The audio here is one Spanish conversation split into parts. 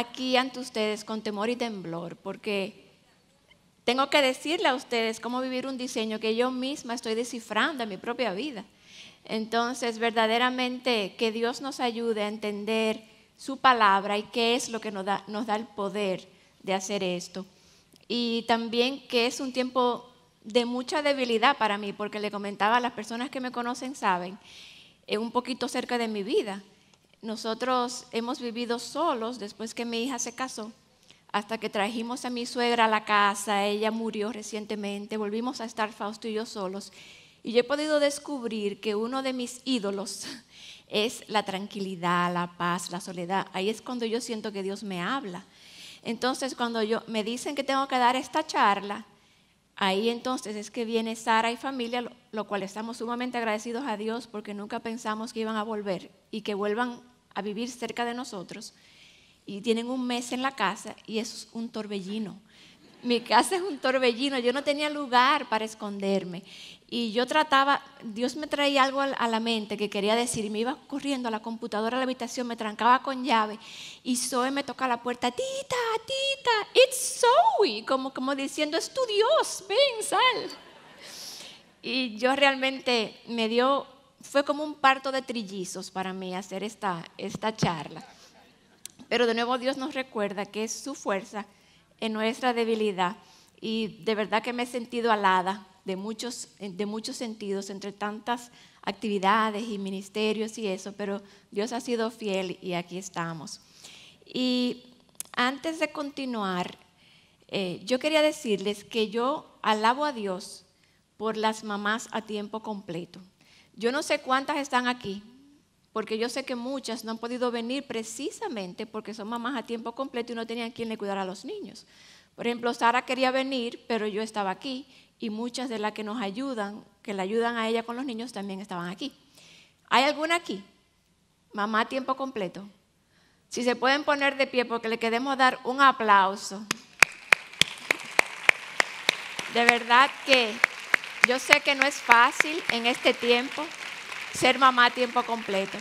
aquí ante ustedes con temor y temblor, porque tengo que decirle a ustedes cómo vivir un diseño que yo misma estoy descifrando en mi propia vida. Entonces, verdaderamente, que Dios nos ayude a entender su palabra y qué es lo que nos da, el poder de hacer esto. Y también que es un tiempo de mucha debilidad para mí, porque le comentaba a las personas que me conocen, saben, es eh, un poquito cerca de mi vida. Nosotros hemos vivido solos después que mi hija se casó, hasta que trajimos a mi suegra a la casa, ella murió recientemente, volvimos a estar Fausto y yo solos. Y yo he podido descubrir que uno de mis ídolos es la tranquilidad, la paz, la soledad. Ahí es cuando yo siento que Dios me habla. Entonces, cuando yo me dicen que tengo que dar esta charla, ahí entonces es que viene Sara y familia, lo cual estamos sumamente agradecidos a Dios porque nunca pensamos que iban a volver y que vuelvan a vivir cerca de nosotros y tienen un mes en la casa y eso es un torbellino. Mi casa es un torbellino, yo no tenía lugar para esconderme. Y yo trataba, Dios me traía algo a la mente que quería decir, me iba corriendo a la computadora, a la habitación, me trancaba con llave y Zoe me toca la puerta, tita, tita, it's Zoe, como, como diciendo, es tu Dios, ven, sal. Y yo realmente me dio fue como un parto de trillizos para mí hacer esta, esta charla. Pero de nuevo Dios nos recuerda que es su fuerza en nuestra debilidad. Y de verdad que me he sentido alada de muchos, de muchos sentidos, entre tantas actividades y ministerios y eso, pero Dios ha sido fiel y aquí estamos. Y antes de continuar, eh, yo quería decirles que yo alabo a Dios por las mamás a tiempo completo. Yo no sé cuántas están aquí, porque yo sé que muchas no han podido venir precisamente porque son mamás a tiempo completo y no tenían quien le cuidara a los niños. Por ejemplo, Sara quería venir, pero yo estaba aquí y muchas de las que nos ayudan, que le ayudan a ella con los niños, también estaban aquí. ¿Hay alguna aquí? Mamá a tiempo completo. Si se pueden poner de pie porque le queremos dar un aplauso. De verdad que yo sé que no es fácil en este tiempo ser mamá a tiempo completo.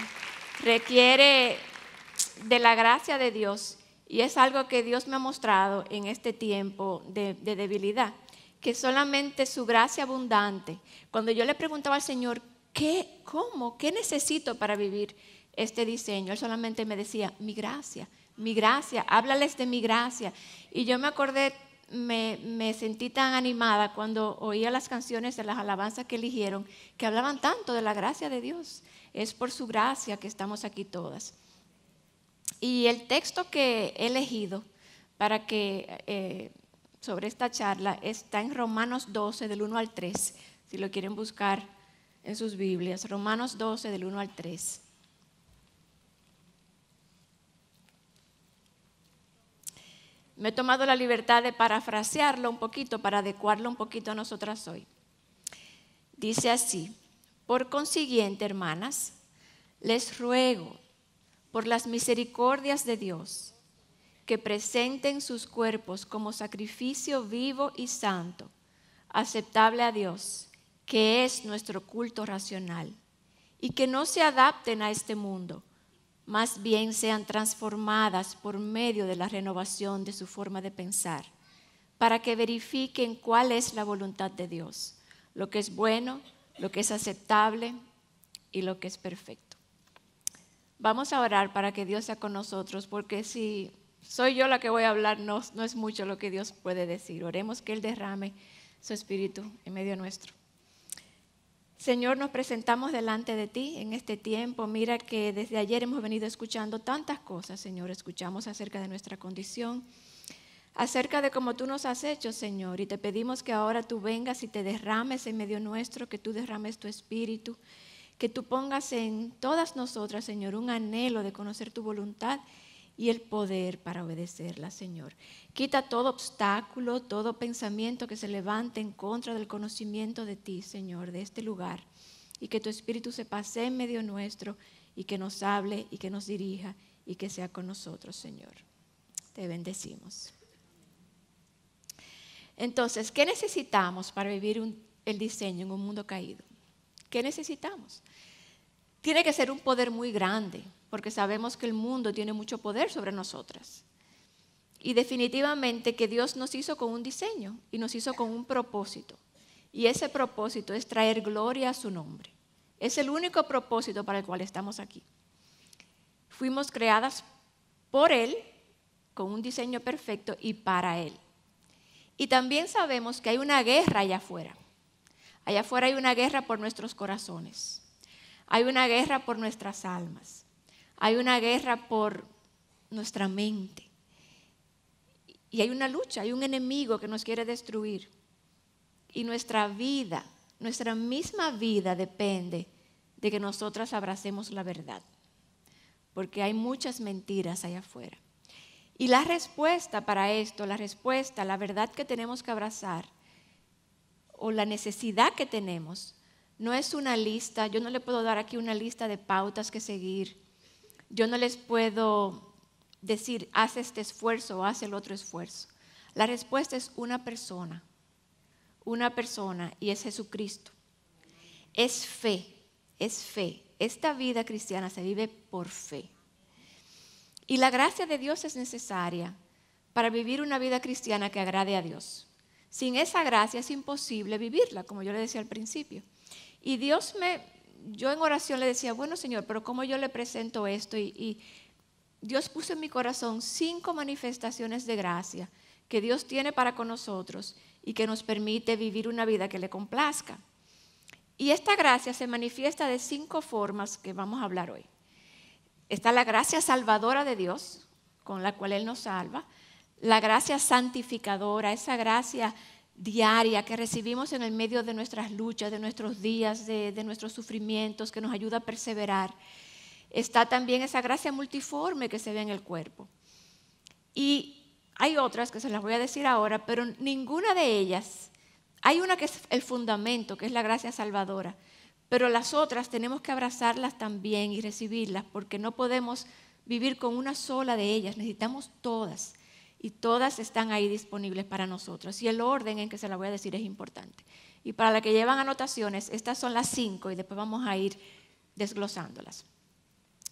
Requiere de la gracia de Dios y es algo que Dios me ha mostrado en este tiempo de, debilidad, que solamente su gracia abundante. Cuando yo le preguntaba al Señor, ¿qué, cómo, qué necesito para vivir este diseño? Él solamente me decía, mi gracia, mi gracia, háblales de mi gracia. Y yo me acordé me, sentí tan animada cuando oía las canciones de las alabanzas que eligieron, que hablaban tanto de la gracia de Dios. Es por su gracia que estamos aquí todas. Y el texto que he elegido para que eh, sobre esta charla está en Romanos 12 del 1 al 3, si lo quieren buscar en sus Biblias, Romanos 12 del 1 al 3. Me he tomado la libertad de parafrasearlo un poquito, para adecuarlo un poquito a nosotras hoy. Dice así, por consiguiente, hermanas, les ruego por las misericordias de Dios que presenten sus cuerpos como sacrificio vivo y santo, aceptable a Dios, que es nuestro culto racional, y que no se adapten a este mundo más bien sean transformadas por medio de la renovación de su forma de pensar, para que verifiquen cuál es la voluntad de Dios, lo que es bueno, lo que es aceptable y lo que es perfecto. Vamos a orar para que Dios sea con nosotros, porque si soy yo la que voy a hablar, no, es mucho lo que Dios puede decir. Oremos que Él derrame su espíritu en medio nuestro. Señor, nos presentamos delante de ti en este tiempo. Mira que desde ayer hemos venido escuchando tantas cosas, Señor. Escuchamos acerca de nuestra condición, acerca de cómo tú nos has hecho, Señor. Y te pedimos que ahora tú vengas y te derrames en medio nuestro, que tú derrames tu espíritu, que tú pongas en todas nosotras, Señor, un anhelo de conocer tu voluntad y el poder para obedecerla, Señor. Quita todo obstáculo, todo pensamiento que se levante en contra del conocimiento de ti, Señor, de este lugar, y que tu Espíritu se pase en medio nuestro y que nos hable y que nos dirija y que sea con nosotros, Señor. Te bendecimos. Entonces, ¿qué necesitamos para vivir el diseño en un mundo caído? ¿Qué necesitamos? Tiene que ser un poder muy grande, porque sabemos que el mundo tiene mucho poder sobre nosotras. Y definitivamente que Dios nos hizo con un diseño y nos hizo con un propósito. Y ese propósito es traer gloria a su nombre. Es el único propósito para el cual estamos aquí. Fuimos creadas por Él, con un diseño perfecto y para Él. Y también sabemos que hay una guerra allá afuera. Allá afuera hay una guerra por nuestros corazones. Hay una guerra por nuestras almas hay una guerra por nuestra mente. Y hay una lucha, hay un enemigo que nos quiere destruir. Y nuestra vida, nuestra misma vida depende de que nosotras abracemos la verdad. Porque hay muchas mentiras allá afuera. Y la respuesta para esto, la respuesta, la verdad que tenemos que abrazar o la necesidad que tenemos, no es una lista, yo no le puedo dar aquí una lista de pautas que seguir yo no les puedo decir, haz este esfuerzo o haz el otro esfuerzo. La respuesta es una persona, una persona, y es Jesucristo. Es fe, es fe. Esta vida cristiana se vive por fe. Y la gracia de Dios es necesaria para vivir una vida cristiana que agrade a Dios. Sin esa gracia es imposible vivirla, como yo le decía al principio. Y Dios me, yo en oración le decía, bueno Señor, pero ¿cómo yo le presento esto? Y, Dios puso en mi corazón cinco manifestaciones de gracia que Dios tiene para con nosotros y que nos permite vivir una vida que le complazca. Y esta gracia se manifiesta de cinco formas que vamos a hablar hoy. Está la gracia salvadora de Dios, con la cual Él nos salva, la gracia santificadora, esa gracia diaria que recibimos en el medio de nuestras luchas, de nuestros días, de, nuestros sufrimientos, que nos ayuda a perseverar, está también esa gracia multiforme que se ve en el cuerpo. Y hay otras que se las voy a decir ahora, pero ninguna de ellas, hay una que es el fundamento, que es la gracia salvadora, pero las otras tenemos que abrazarlas también y recibirlas, porque no podemos vivir con una sola de ellas, necesitamos todas y todas están ahí disponibles para nosotros. Y el orden en que se la voy a decir es importante. Y para la que llevan anotaciones, estas son las cinco y después vamos a ir desglosándolas.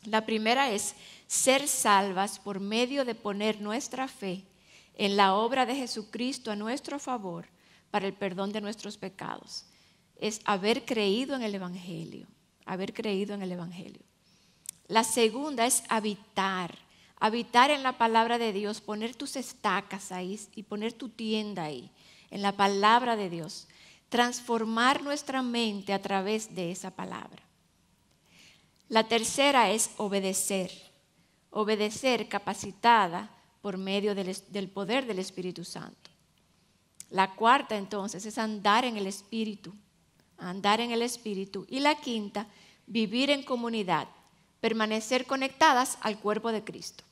La primera es ser salvas por medio de poner nuestra fe en la obra de Jesucristo a nuestro favor para el perdón de nuestros pecados. Es haber creído en el Evangelio, haber creído en el Evangelio. La segunda es habitar habitar en la palabra de Dios, poner tus estacas ahí y poner tu tienda ahí, en la palabra de Dios, transformar nuestra mente a través de esa palabra. La tercera es obedecer, obedecer capacitada por medio del, poder del Espíritu Santo. La cuarta entonces es andar en el Espíritu, andar en el Espíritu. Y la quinta, vivir en comunidad, permanecer conectadas al cuerpo de Cristo.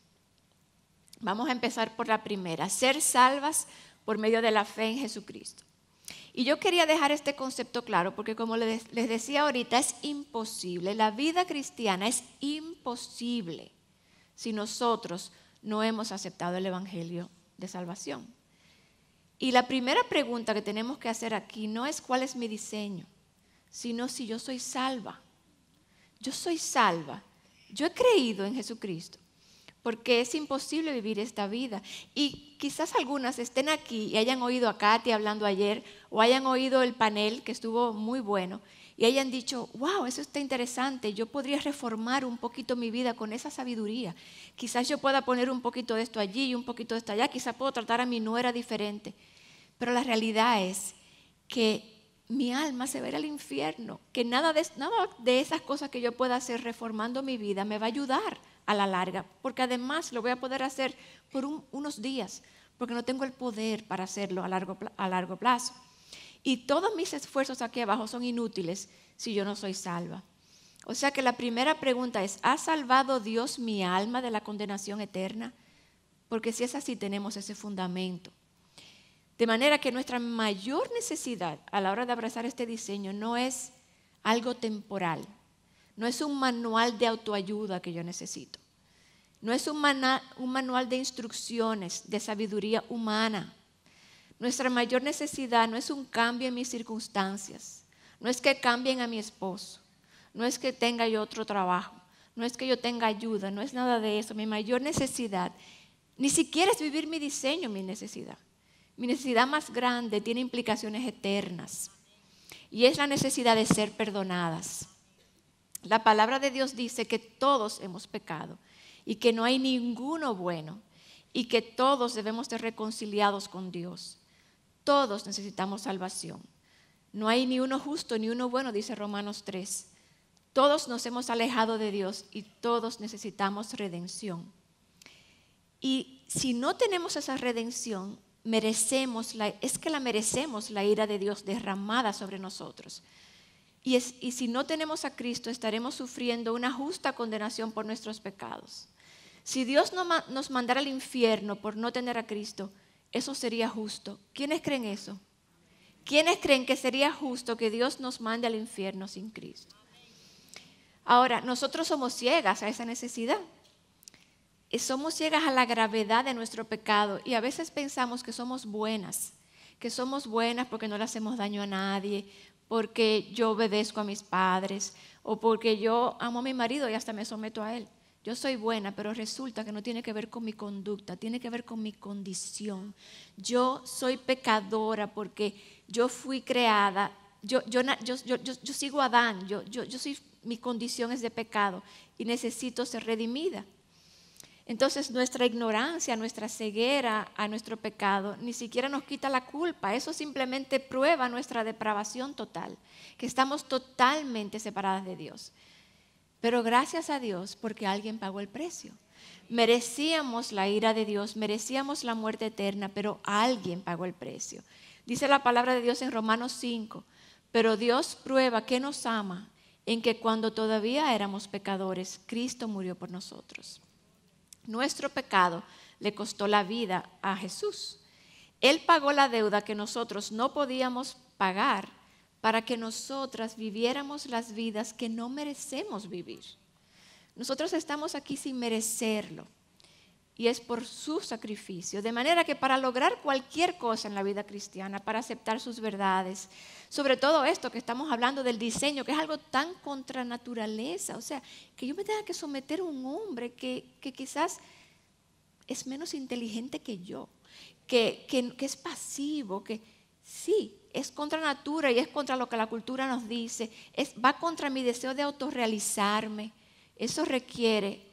Vamos a empezar por la primera, ser salvas por medio de la fe en Jesucristo. Y yo quería dejar este concepto claro porque como les decía ahorita, es imposible, la vida cristiana es imposible si nosotros no hemos aceptado el Evangelio de salvación. Y la primera pregunta que tenemos que hacer aquí no es cuál es mi diseño, sino si yo soy salva. Yo soy salva. Yo he creído en Jesucristo porque es imposible vivir esta vida. Y quizás algunas estén aquí y hayan oído a Katy hablando ayer o hayan oído el panel que estuvo muy bueno y hayan dicho, wow, eso está interesante, yo podría reformar un poquito mi vida con esa sabiduría. Quizás yo pueda poner un poquito de esto allí y un poquito de esto allá, quizás puedo tratar a mi nuera diferente. Pero la realidad es que mi alma se va al infierno, que nada de, nada de esas cosas que yo pueda hacer reformando mi vida me va a ayudar a la larga, porque además lo voy a poder hacer por unos días, porque no tengo el poder para hacerlo a a largo plazo. Y todos mis esfuerzos aquí abajo son inútiles si yo no soy salva. O sea que la primera pregunta es, ¿ha salvado Dios mi alma de la condenación eterna? Porque si es así, tenemos ese fundamento. De manera que nuestra mayor necesidad a la hora de abrazar este diseño no es algo temporal, no es un manual de autoayuda que yo necesito. No es un, manual de instrucciones, de sabiduría humana. Nuestra mayor necesidad no es un cambio en mis circunstancias. No es que cambien a mi esposo. No es que tenga yo otro trabajo. No es que yo tenga ayuda. No es nada de eso. Mi mayor necesidad ni siquiera es vivir mi diseño, mi necesidad. Mi necesidad más grande tiene implicaciones eternas. Y es la necesidad de ser perdonadas. La palabra de Dios dice que todos hemos pecado y que no hay ninguno bueno y que todos debemos ser reconciliados con Dios. Todos necesitamos salvación. No hay ni uno justo ni uno bueno, dice Romanos 3. Todos nos hemos alejado de Dios y todos necesitamos redención. Y si no tenemos esa redención, merecemos es que la merecemos la ira de Dios derramada sobre nosotros. Y, si no tenemos a Cristo, estaremos sufriendo una justa condenación por nuestros pecados. Si Dios no nos mandara al infierno por no tener a Cristo, eso sería justo. ¿Quiénes creen eso? ¿Quiénes creen que sería justo que Dios nos mande al infierno sin Cristo? Ahora, nosotros somos ciegas a esa necesidad. Eh, somos ciegas a la gravedad de nuestro pecado y a veces pensamos que somos buenas, que somos buenas porque no le hacemos daño a nadie, porque yo obedezco a mis padres o porque yo amo a mi marido y hasta me someto a él. Yo soy buena, pero resulta que no tiene que ver con mi conducta, tiene que ver con mi condición. Yo soy pecadora porque yo fui creada, yo, sigo a Adán, yo soy, mi condición es de pecado y necesito ser redimida. Entonces nuestra ignorancia, nuestra ceguera a nuestro pecado ni siquiera nos quita la culpa, eso simplemente prueba nuestra depravación total, que estamos totalmente separadas de Dios. Pero gracias a Dios porque alguien pagó el precio. Merecíamos la ira de Dios, merecíamos la muerte eterna, pero alguien pagó el precio. Dice la palabra de Dios en Romanos 5, pero Dios prueba que nos ama en que cuando todavía éramos pecadores, Cristo murió por nosotros. Nuestro pecado le costó la vida a Jesús. Él pagó la deuda que nosotros no podíamos pagar para que nosotras viviéramos las vidas que no merecemos vivir. Nosotros estamos aquí sin merecerlo y es por su sacrificio. De manera que para lograr cualquier cosa en la vida cristiana, para aceptar sus verdades, sobre todo esto que estamos hablando del diseño, que es algo tan contra naturaleza, o sea, que yo me tenga que someter a un hombre que, quizás es menos inteligente que yo, que, que, que es pasivo, que sí, es contra natura y es contra lo que la cultura nos dice, es, va contra mi deseo de autorrealizarme. Eso requiere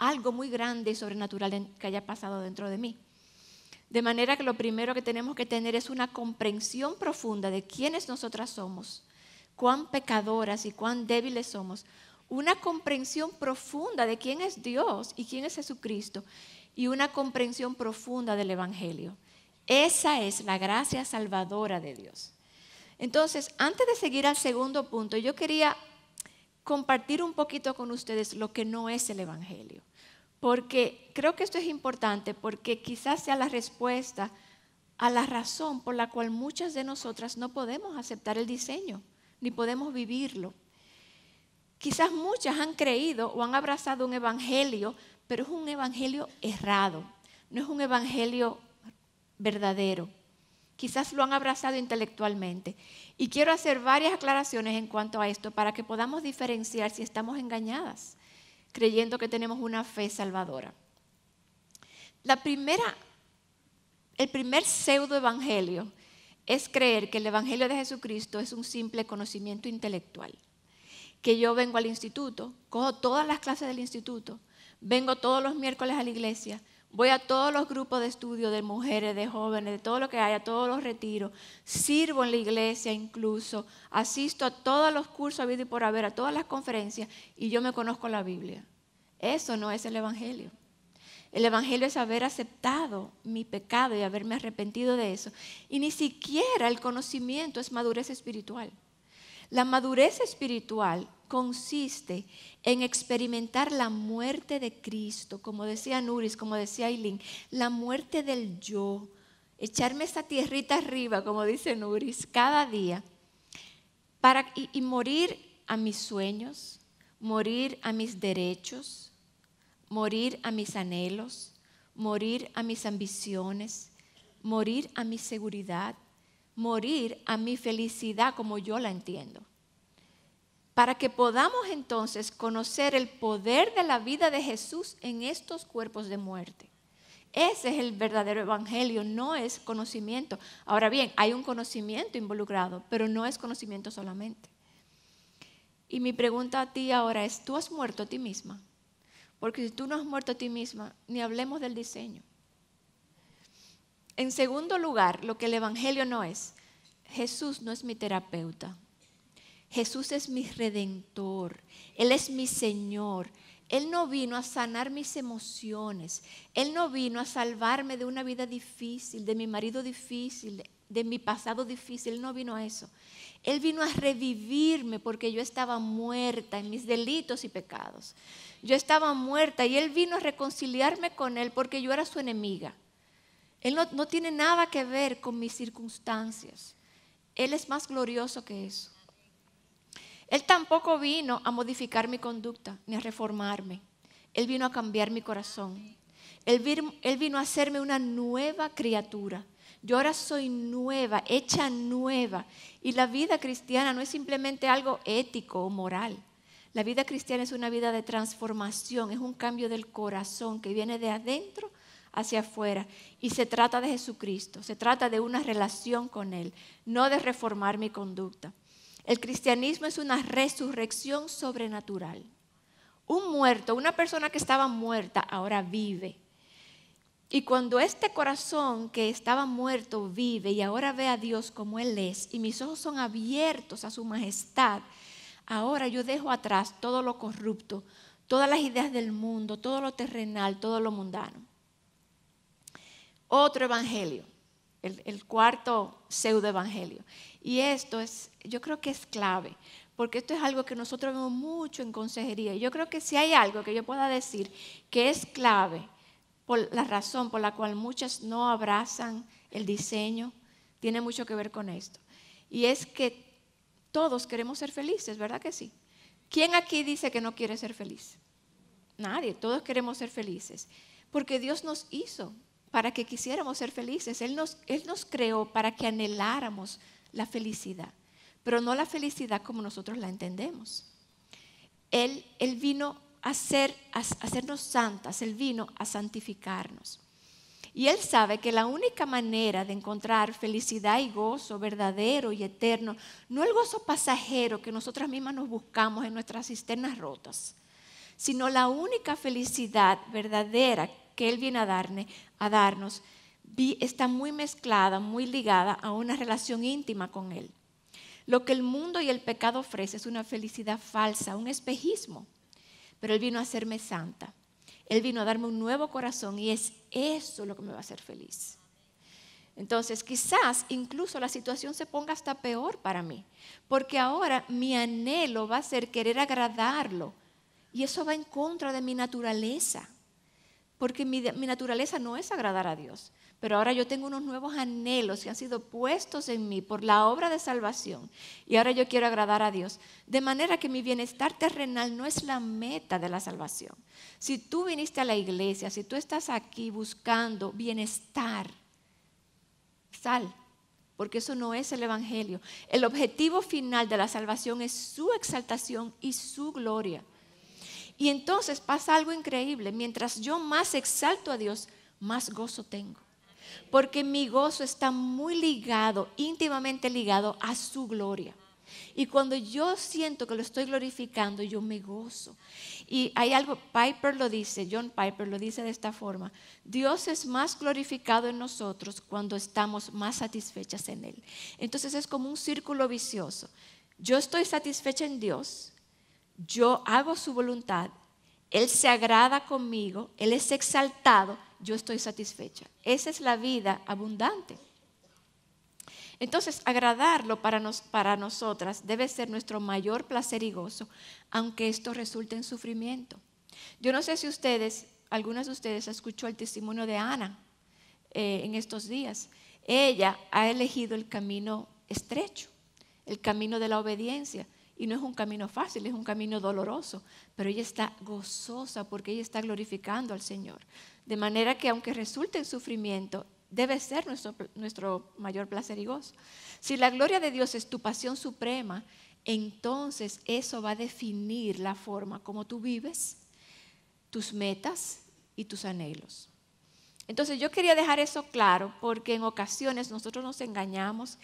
algo muy grande y sobrenatural que haya pasado dentro de mí. De manera que lo primero que tenemos que tener es una comprensión profunda de quiénes nosotras somos, cuán pecadoras y cuán débiles somos, una comprensión profunda de quién es Dios y quién es Jesucristo y una comprensión profunda del Evangelio. Esa es la gracia salvadora de Dios. Entonces, antes de seguir al segundo punto, yo quería compartir un poquito con ustedes lo que no es el Evangelio porque creo que esto es importante, porque quizás sea la respuesta a la razón por la cual muchas de nosotras no podemos aceptar el diseño, ni podemos vivirlo. Quizás muchas han creído o han abrazado un evangelio, pero es un evangelio errado, no es un evangelio verdadero. Quizás lo han abrazado intelectualmente. Y quiero hacer varias aclaraciones en cuanto a esto para que podamos diferenciar si estamos engañadas creyendo que tenemos una fe salvadora. La primera, el primer pseudo evangelio es creer que el evangelio de Jesucristo es un simple conocimiento intelectual. Que yo vengo al instituto, cojo todas las clases del instituto, vengo todos los miércoles a la iglesia, Voy a todos los grupos de estudio de mujeres, de jóvenes, de todo lo que haya, todos los retiros. Sirvo en la iglesia incluso. Asisto a todos los cursos habido y por haber, a todas las conferencias y yo me conozco la Biblia. Eso no es el Evangelio. El Evangelio es haber aceptado mi pecado y haberme arrepentido de eso. Y ni siquiera el conocimiento es madurez espiritual. La madurez espiritual consiste en experimentar la muerte de Cristo, como decía Nuris, como decía Aileen, la muerte del yo, echarme esa tierrita arriba, como dice Nuris, cada día, para, y morir a mis sueños, morir a mis derechos, morir a mis anhelos, morir a mis ambiciones, morir a mi seguridad, morir a mi felicidad como yo la entiendo para que podamos entonces conocer el poder de la vida de Jesús en estos cuerpos de muerte. Ese es el verdadero evangelio, no es conocimiento. Ahora bien, hay un conocimiento involucrado, pero no es conocimiento solamente. Y mi pregunta a ti ahora es, ¿tú has muerto a ti misma? Porque si tú no has muerto a ti misma, ni hablemos del diseño. En segundo lugar, lo que el Evangelio no es, Jesús no es mi terapeuta, Jesús es mi redentor, Él es mi Señor. Él no vino a sanar mis emociones, Él no vino a salvarme de una vida difícil, de mi marido difícil, de mi pasado difícil, Él no vino a eso. Él vino a revivirme porque yo estaba muerta en mis delitos y pecados. Yo estaba muerta y Él vino a reconciliarme con Él porque yo era su enemiga. Él no, no tiene nada que ver con mis circunstancias. Él es más glorioso que eso. Él tampoco vino a modificar mi conducta ni a reformarme. Él vino a cambiar mi corazón. Él vino, a hacerme una nueva criatura. Yo ahora soy nueva, hecha nueva. Y la vida cristiana no es simplemente algo ético o moral. La vida cristiana es una vida de transformación, es un cambio del corazón que viene de adentro hacia afuera. Y se trata de Jesucristo, se trata de una relación con Él, no de reformar mi conducta. El cristianismo es una resurrección sobrenatural. Un muerto, una persona que estaba muerta, ahora vive. Y cuando este corazón que estaba muerto vive y ahora ve a Dios como Él es y mis ojos son abiertos a su majestad, ahora yo dejo atrás todo lo corrupto, todas las ideas del mundo, todo lo terrenal, todo lo mundano. Otro evangelio, el, cuarto pseudo evangelio. Y esto es, yo creo que es clave, porque esto es algo que nosotros vemos mucho en consejería. Yo creo que si hay algo que yo pueda decir que es clave, por la razón por la cual muchas no abrazan el diseño, tiene mucho que ver con esto. Y es que todos queremos ser felices, ¿verdad que sí? ¿Quién aquí dice que no quiere ser feliz? Nadie, todos queremos ser felices, porque Dios nos hizo para que quisiéramos ser felices, Él nos, Él nos creó para que anheláramos la felicidad, pero no la felicidad como nosotros la entendemos. Él, vino a, hacernos santas, Él vino a santificarnos. Y Él sabe que la única manera de encontrar felicidad y gozo verdadero y eterno, no el gozo pasajero que nosotras mismas nos buscamos en nuestras cisternas rotas, sino la única felicidad verdadera que Él viene a, darne, a darnos está muy mezclada, muy ligada a una relación íntima con Él. Lo que el mundo y el pecado ofrece es una felicidad falsa, un espejismo. Pero Él vino a hacerme santa. Él vino a darme un nuevo corazón y es eso lo que me va a hacer feliz. Entonces, quizás incluso la situación se ponga hasta peor para mí, porque ahora mi anhelo va a ser querer agradarlo y eso va en contra de mi naturaleza, porque mi naturaleza no es agradar a Dios pero ahora yo tengo unos nuevos anhelos que han sido puestos en mí por la obra de salvación y ahora yo quiero agradar a Dios. De manera que mi bienestar terrenal no es la meta de la salvación. Si tú viniste a la iglesia, si tú estás aquí buscando bienestar, sal, porque eso no es el Evangelio. El objetivo final de la salvación es su exaltación y su gloria. Y entonces pasa algo increíble. Mientras yo más exalto a Dios, más gozo tengo porque mi gozo está muy ligado, íntimamente ligado a su gloria. Y cuando yo siento que lo estoy glorificando, yo me gozo. Y hay algo, Piper lo dice, John Piper lo dice de esta forma, Dios es más glorificado en nosotros cuando estamos más satisfechas en Él. Entonces es como un círculo vicioso. Yo estoy satisfecha en Dios, yo hago su voluntad, Él se agrada conmigo, Él es exaltado yo estoy satisfecha. Esa es la vida abundante. Entonces, agradarlo para, nos, para nosotras debe ser nuestro mayor placer y gozo, aunque esto resulte en sufrimiento. Yo no sé si ustedes, algunas de ustedes, escuchó el testimonio de Ana eh, en estos días. Ella ha elegido el camino estrecho, el camino de la obediencia. Y no es un camino fácil, es un camino doloroso, pero ella está gozosa porque ella está glorificando al Señor. De manera que aunque resulte en sufrimiento, debe ser nuestro, nuestro mayor placer y gozo. Si la gloria de Dios es tu pasión suprema, entonces eso va a definir la forma como tú vives, tus metas y tus anhelos. Entonces yo quería dejar eso claro porque en ocasiones nosotros nos engañamos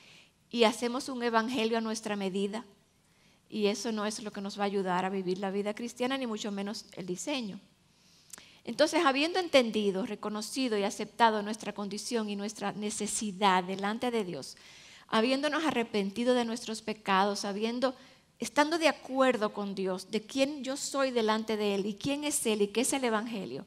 y hacemos un evangelio a nuestra medida y eso no es lo que nos va a ayudar a vivir la vida cristiana ni mucho menos el diseño. Entonces, habiendo entendido, reconocido y aceptado nuestra condición y nuestra necesidad delante de Dios, habiéndonos arrepentido de nuestros pecados, habiendo estando de acuerdo con Dios de quién yo soy delante de Él y quién es Él y qué es el Evangelio.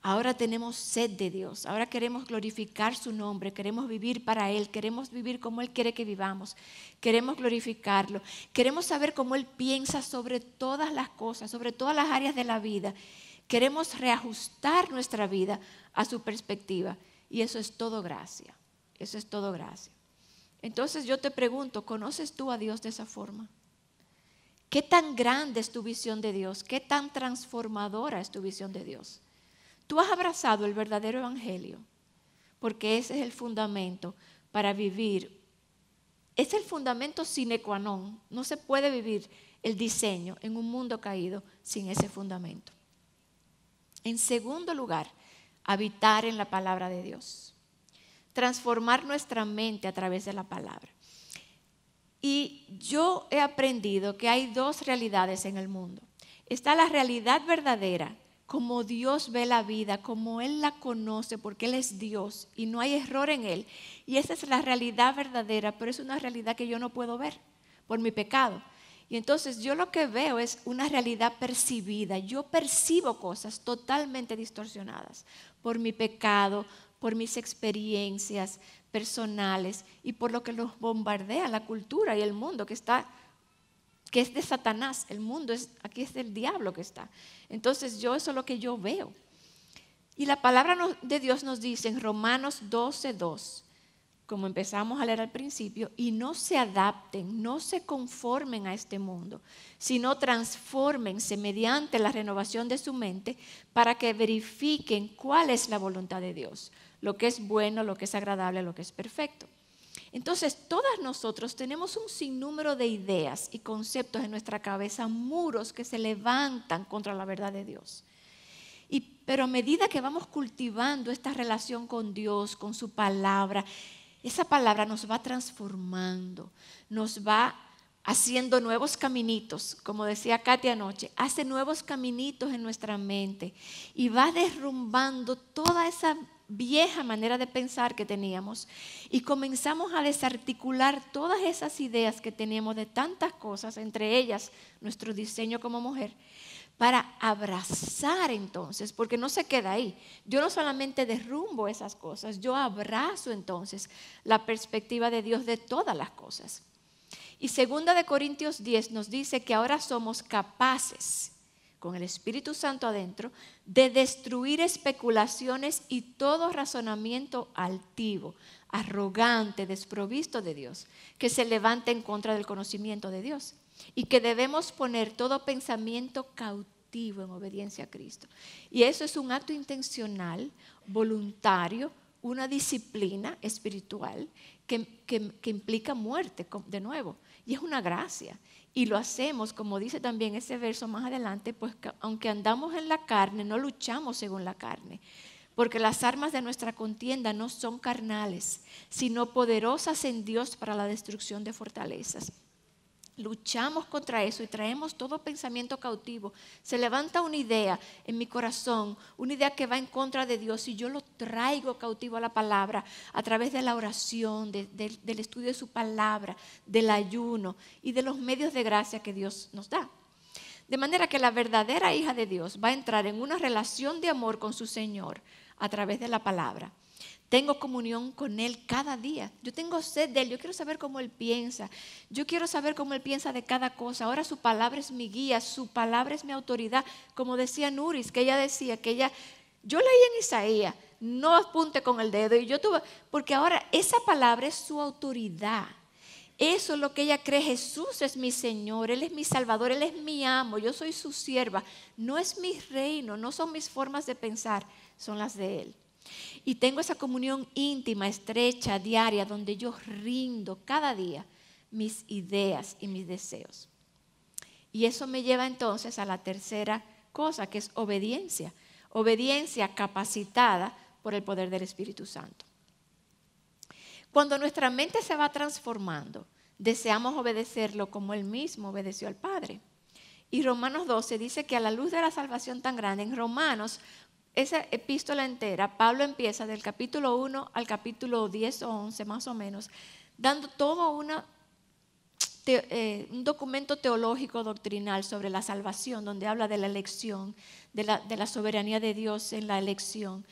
Ahora tenemos sed de Dios, ahora queremos glorificar su nombre, queremos vivir para Él, queremos vivir como Él quiere que vivamos, queremos glorificarlo, queremos saber cómo Él piensa sobre todas las cosas, sobre todas las áreas de la vida Queremos reajustar nuestra vida a su perspectiva. Y eso es todo gracia. Eso es todo gracia. Entonces yo te pregunto, ¿conoces tú a Dios de esa forma? ¿Qué tan grande es tu visión de Dios? ¿Qué tan transformadora es tu visión de Dios? Tú has abrazado el verdadero evangelio, porque ese es el fundamento para vivir. Es el fundamento sine qua non. No se puede vivir el diseño en un mundo caído sin ese fundamento. En segundo lugar, habitar en la palabra de Dios. Transformar nuestra mente a través de la palabra. Y yo he aprendido que hay dos realidades en el mundo. Está la realidad verdadera, como Dios ve la vida, como Él la conoce, porque Él es Dios y no hay error en Él. Y esa es la realidad verdadera, pero es una realidad que yo no puedo ver por mi pecado. Y entonces yo lo que veo es una realidad percibida. Yo percibo cosas totalmente distorsionadas por mi pecado, por mis experiencias personales y por lo que nos bombardea la cultura y el mundo que está que es de Satanás, el mundo es aquí es del diablo que está. Entonces yo eso es lo que yo veo. Y la palabra de Dios nos dice en Romanos 12, 2, como empezamos a leer al principio, y no se adapten, no se conformen a este mundo, sino transfórmense mediante la renovación de su mente para que verifiquen cuál es la voluntad de Dios, lo que es bueno, lo que es agradable, lo que es perfecto. Entonces, todas nosotros tenemos un sinnúmero de ideas y conceptos en nuestra cabeza, muros que se levantan contra la verdad de Dios. Y, pero a medida que vamos cultivando esta relación con Dios, con su palabra, esa palabra nos va transformando, nos va haciendo nuevos caminitos, como decía Katia anoche, hace nuevos caminitos en nuestra mente y va derrumbando toda esa vieja manera de pensar que teníamos y comenzamos a desarticular todas esas ideas que teníamos de tantas cosas, entre ellas nuestro diseño como mujer, para abrazar entonces, porque no se queda ahí. Yo no solamente derrumbo esas cosas, yo abrazo entonces la perspectiva de Dios de todas las cosas. Y segunda de Corintios 10 nos dice que ahora somos capaces, con el Espíritu Santo adentro, de destruir especulaciones y todo razonamiento altivo, arrogante, desprovisto de Dios, que se levante en contra del conocimiento de Dios y que debemos poner todo pensamiento cautivo en obediencia a Cristo. Y eso es un acto intencional, voluntario, una disciplina espiritual que, implica muerte, de nuevo, y es una gracia. Y lo hacemos, como dice también ese verso más adelante, pues aunque andamos en la carne, no luchamos según la carne, porque las armas de nuestra contienda no son carnales, sino poderosas en Dios para la destrucción de fortalezas luchamos contra eso y traemos todo pensamiento cautivo. Se levanta una idea en mi corazón, una idea que va en contra de Dios y yo lo traigo cautivo a la palabra a través de la oración, del estudio de su palabra, del ayuno y de los medios de gracia que Dios nos da. De manera que la verdadera hija de Dios va a entrar en una relación de amor con su Señor a través de la palabra. Tengo comunión con Él cada día. Yo tengo sed de Él. Yo quiero saber cómo Él piensa. Yo quiero saber cómo Él piensa de cada cosa. Ahora su palabra es mi guía, su palabra es mi autoridad. Como decía Nuris, que ella decía que ella, yo leí en Isaías, no apunte con el dedo. Y yo tuve, porque ahora esa palabra es su autoridad. Eso es lo que ella cree. Jesús es mi Señor, Él es mi Salvador, Él es mi amo, yo soy su sierva. No es mi reino, no son mis formas de pensar, son las de Él. Y tengo esa comunión íntima, estrecha, diaria, donde yo rindo cada día mis ideas y mis deseos. Y eso me lleva entonces a la tercera cosa, que es obediencia. Obediencia capacitada por el poder del Espíritu Santo. Cuando nuestra mente se va transformando, deseamos obedecerlo como Él mismo obedeció al Padre. Y Romanos 12 dice que a la luz de la salvación tan grande, en Romanos esa epístola entera, Pablo empieza del capítulo 1 al capítulo 10 o 11 más o menos, dando todo una, eh, un documento teológico doctrinal sobre la salvación, donde habla de la elección, de la, de la soberanía de Dios en la elección.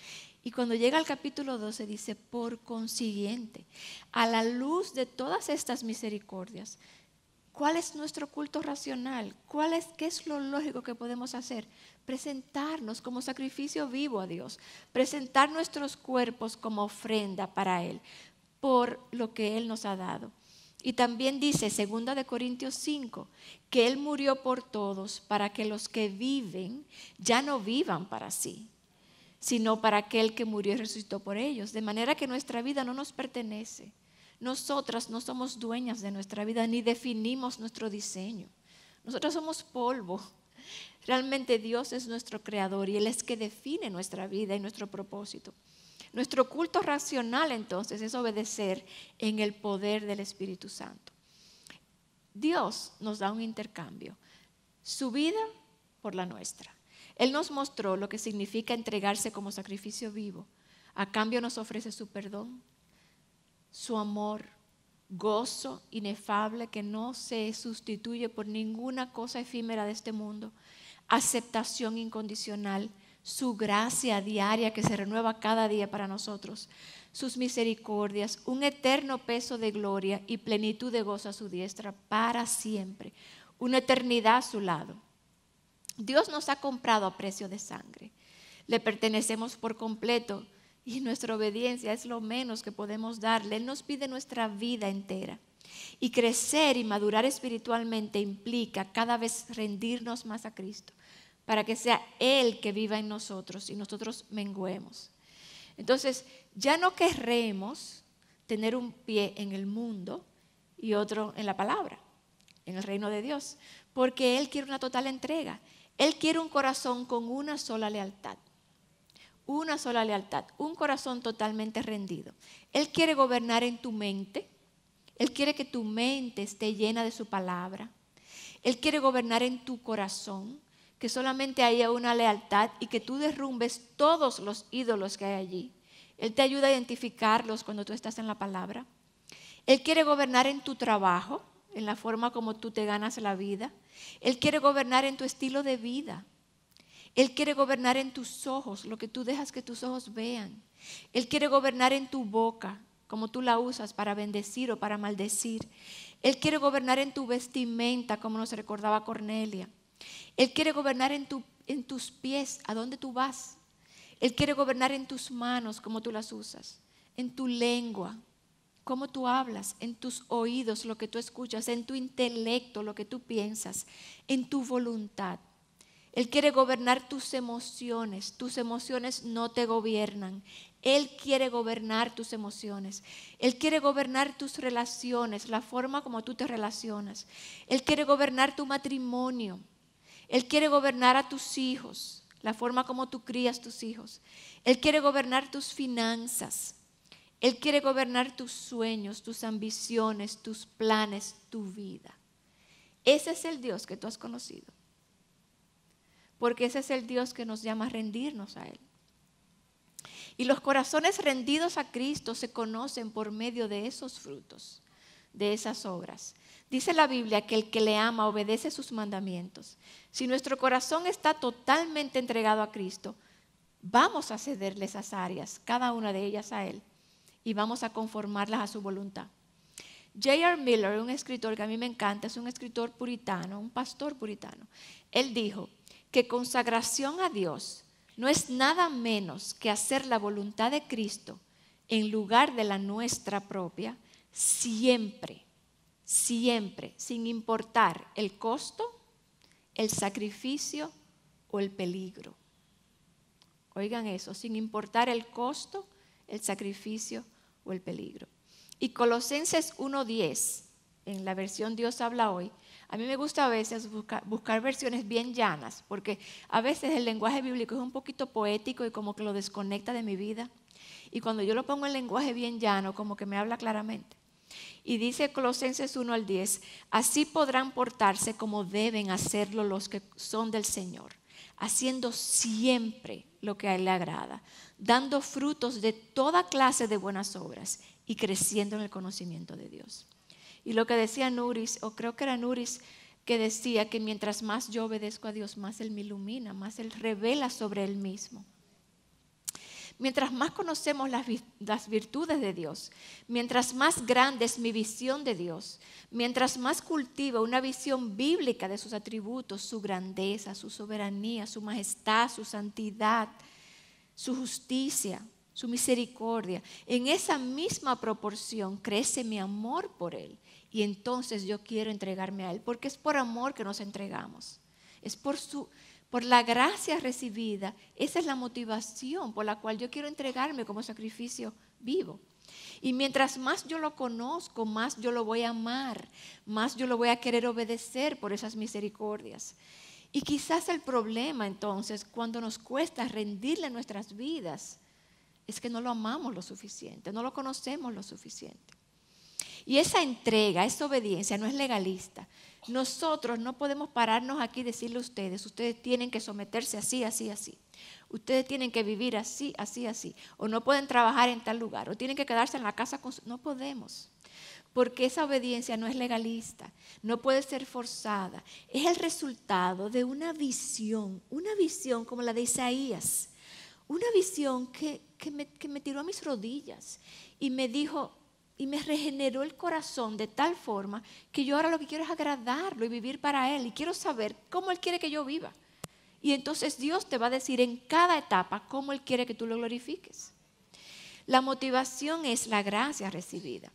Y cuando llega al capítulo 12 dice, por consiguiente, a la luz de todas estas misericordias, ¿cuál es nuestro culto racional? ¿Cuál es, ¿Qué es lo lógico que podemos hacer? presentarnos como sacrificio vivo a Dios, presentar nuestros cuerpos como ofrenda para Él por lo que Él nos ha dado. Y también dice, segunda de Corintios 5, que Él murió por todos para que los que viven ya no vivan para sí, sino para aquel que murió y resucitó por ellos. De manera que nuestra vida no nos pertenece. Nosotras no somos dueñas de nuestra vida ni definimos nuestro diseño. Nosotras somos polvo Realmente Dios es nuestro creador y Él es que define nuestra vida y nuestro propósito. Nuestro culto racional entonces es obedecer en el poder del Espíritu Santo. Dios nos da un intercambio, su vida por la nuestra. Él nos mostró lo que significa entregarse como sacrificio vivo. A cambio nos ofrece su perdón, su amor, gozo inefable que no se sustituye por ninguna cosa efímera de este mundo, aceptación incondicional, su gracia diaria que se renueva cada día para nosotros, sus misericordias, un eterno peso de gloria y plenitud de gozo a su diestra para siempre, una eternidad a su lado. Dios nos ha comprado a precio de sangre. Le pertenecemos por completo y nuestra obediencia es lo menos que podemos darle. Él nos pide nuestra vida entera. Y crecer y madurar espiritualmente implica cada vez rendirnos más a Cristo, para que sea Él que viva en nosotros y nosotros menguemos. Entonces, ya no querremos tener un pie en el mundo y otro en la palabra, en el reino de Dios, porque Él quiere una total entrega. Él quiere un corazón con una sola lealtad una sola lealtad, un corazón totalmente rendido. Él quiere gobernar en tu mente, Él quiere que tu mente esté llena de su palabra, Él quiere gobernar en tu corazón, que solamente haya una lealtad y que tú derrumbes todos los ídolos que hay allí. Él te ayuda a identificarlos cuando tú estás en la palabra. Él quiere gobernar en tu trabajo, en la forma como tú te ganas la vida. Él quiere gobernar en tu estilo de vida él quiere gobernar en tus ojos, lo que tú dejas que tus ojos vean. Él quiere gobernar en tu boca, como tú la usas para bendecir o para maldecir. Él quiere gobernar en tu vestimenta, como nos recordaba Cornelia. Él quiere gobernar en, tu, en tus pies, a dónde tú vas. Él quiere gobernar en tus manos, como tú las usas, en tu lengua, como tú hablas, en tus oídos, lo que tú escuchas, en tu intelecto, lo que tú piensas, en tu voluntad. Él quiere gobernar tus emociones. Tus emociones no te gobiernan. Él quiere gobernar tus emociones. Él quiere gobernar tus relaciones, la forma como tú te relacionas. Él quiere gobernar tu matrimonio. Él quiere gobernar a tus hijos, la forma como tú crías tus hijos. Él quiere gobernar tus finanzas. Él quiere gobernar tus sueños, tus ambiciones, tus planes, tu vida. Ese es el Dios que tú has conocido porque ese es el Dios que nos llama a rendirnos a Él. Y los corazones rendidos a Cristo se conocen por medio de esos frutos, de esas obras. Dice la Biblia que el que le ama obedece sus mandamientos. Si nuestro corazón está totalmente entregado a Cristo, vamos a cederle esas áreas, cada una de ellas a Él, y vamos a conformarlas a su voluntad. J.R. Miller, un escritor que a mí me encanta, es un escritor puritano, un pastor puritano. Él dijo, que consagración a Dios no es nada menos que hacer la voluntad de Cristo en lugar de la nuestra propia, siempre, siempre, sin importar el costo, el sacrificio o el peligro. Oigan eso, sin importar el costo, el sacrificio o el peligro. Y Colosenses 1.10, en la versión Dios habla hoy, a mí me gusta a veces buscar, versiones bien llanas, porque a veces el lenguaje bíblico es un poquito poético y como que lo desconecta de mi vida. Y cuando yo lo pongo en lenguaje bien llano, como que me habla claramente. Y dice Colosenses 1 al 10, así podrán portarse como deben hacerlo los que son del Señor, haciendo siempre lo que a Él le agrada, dando frutos de toda clase de buenas obras y creciendo en el conocimiento de Dios. Y lo que decía Nuris, o creo que era Nuris, que decía que mientras más yo obedezco a Dios, más Él me ilumina, más Él revela sobre Él mismo. Mientras más conocemos las, virtudes de Dios, mientras más grande es mi visión de Dios, mientras más cultivo una visión bíblica de sus atributos, su grandeza, su soberanía, su majestad, su santidad, su justicia, su misericordia, en esa misma proporción crece mi amor por Él y entonces yo quiero entregarme a Él, porque es por amor que nos entregamos, es por su... Por la gracia recibida, esa es la motivación por la cual yo quiero entregarme como sacrificio vivo. Y mientras más yo lo conozco, más yo lo voy a amar, más yo lo voy a querer obedecer por esas misericordias. Y quizás el problema entonces, cuando nos cuesta rendirle nuestras vidas, es que no lo amamos lo suficiente, no lo conocemos lo suficiente. Y esa entrega, esa obediencia no es legalista. Nosotros no podemos pararnos aquí y decirle a ustedes, ustedes tienen que someterse así, así, así. Ustedes tienen que vivir así, así, así. O no pueden trabajar en tal lugar. O tienen que quedarse en la casa con... Su... No podemos. Porque esa obediencia no es legalista. No puede ser forzada. Es el resultado de una visión. Una visión como la de Isaías. Una visión que, me, que me tiró a mis rodillas. Y me dijo, y me regeneró el corazón de tal forma que yo ahora lo que quiero es agradarlo y vivir para Él. Y quiero saber cómo Él quiere que yo viva. Y entonces Dios te va a decir en cada etapa cómo Él quiere que tú lo glorifiques. La motivación es la gracia recibida.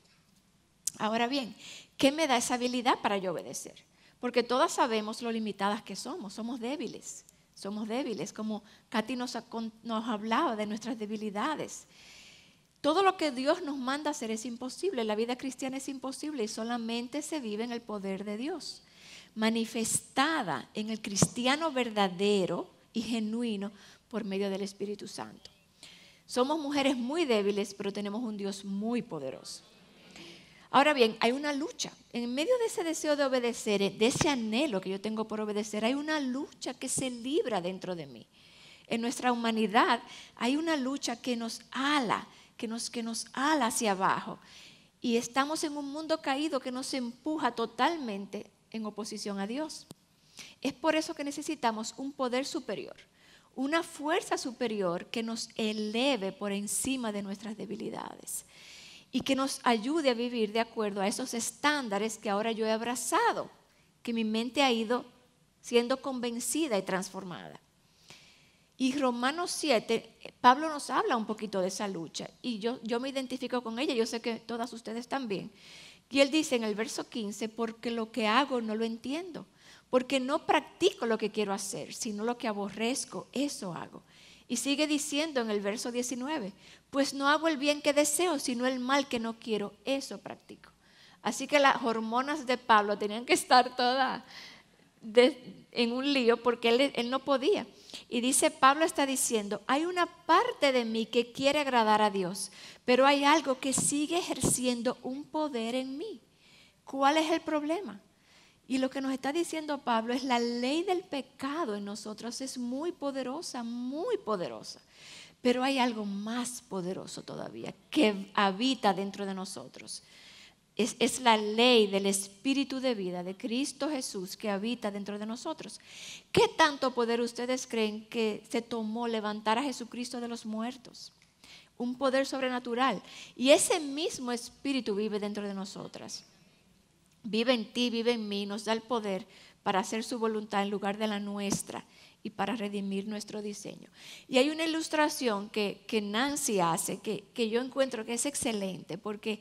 Ahora bien, ¿qué me da esa habilidad para yo obedecer? Porque todas sabemos lo limitadas que somos, somos débiles, somos débiles, como Katy nos, nos hablaba de nuestras debilidades. Todo lo que Dios nos manda a hacer es imposible. La vida cristiana es imposible y solamente se vive en el poder de Dios. Manifestada en el cristiano verdadero y genuino por medio del Espíritu Santo. Somos mujeres muy débiles, pero tenemos un Dios muy poderoso. Ahora bien, hay una lucha. En medio de ese deseo de obedecer, de ese anhelo que yo tengo por obedecer, hay una lucha que se libra dentro de mí. En nuestra humanidad hay una lucha que nos ala, que nos, que nos ala hacia abajo. Y estamos en un mundo caído que nos empuja totalmente en oposición a Dios. Es por eso que necesitamos un poder superior, una fuerza superior que nos eleve por encima de nuestras debilidades y que nos ayude a vivir de acuerdo a esos estándares que ahora yo he abrazado, que mi mente ha ido siendo convencida y transformada. Y Romanos 7, Pablo nos habla un poquito de esa lucha y yo, yo me identifico con ella, yo sé que todas ustedes también. Y él dice en el verso 15, porque lo que hago no lo entiendo, porque no practico lo que quiero hacer, sino lo que aborrezco, eso hago. Y sigue diciendo en el verso 19, pues no hago el bien que deseo, sino el mal que no quiero, eso practico. Así que las hormonas de Pablo tenían que estar todas en un lío porque él, él no podía. Y dice, Pablo está diciendo, hay una parte de mí que quiere agradar a Dios, pero hay algo que sigue ejerciendo un poder en mí. ¿Cuál es el problema? Y lo que nos está diciendo Pablo es la ley del pecado en nosotros es muy poderosa, muy poderosa. Pero hay algo más poderoso todavía que habita dentro de nosotros. Es, la ley del Espíritu de vida de Cristo Jesús que habita dentro de nosotros. ¿Qué tanto poder ustedes creen que se tomó levantar a Jesucristo de los muertos? Un poder sobrenatural. Y ese mismo Espíritu vive dentro de nosotras. Vive en ti, vive en mí, nos da el poder para hacer su voluntad en lugar de la nuestra y para redimir nuestro diseño. Y hay una ilustración que, Nancy hace que, que yo encuentro que es excelente porque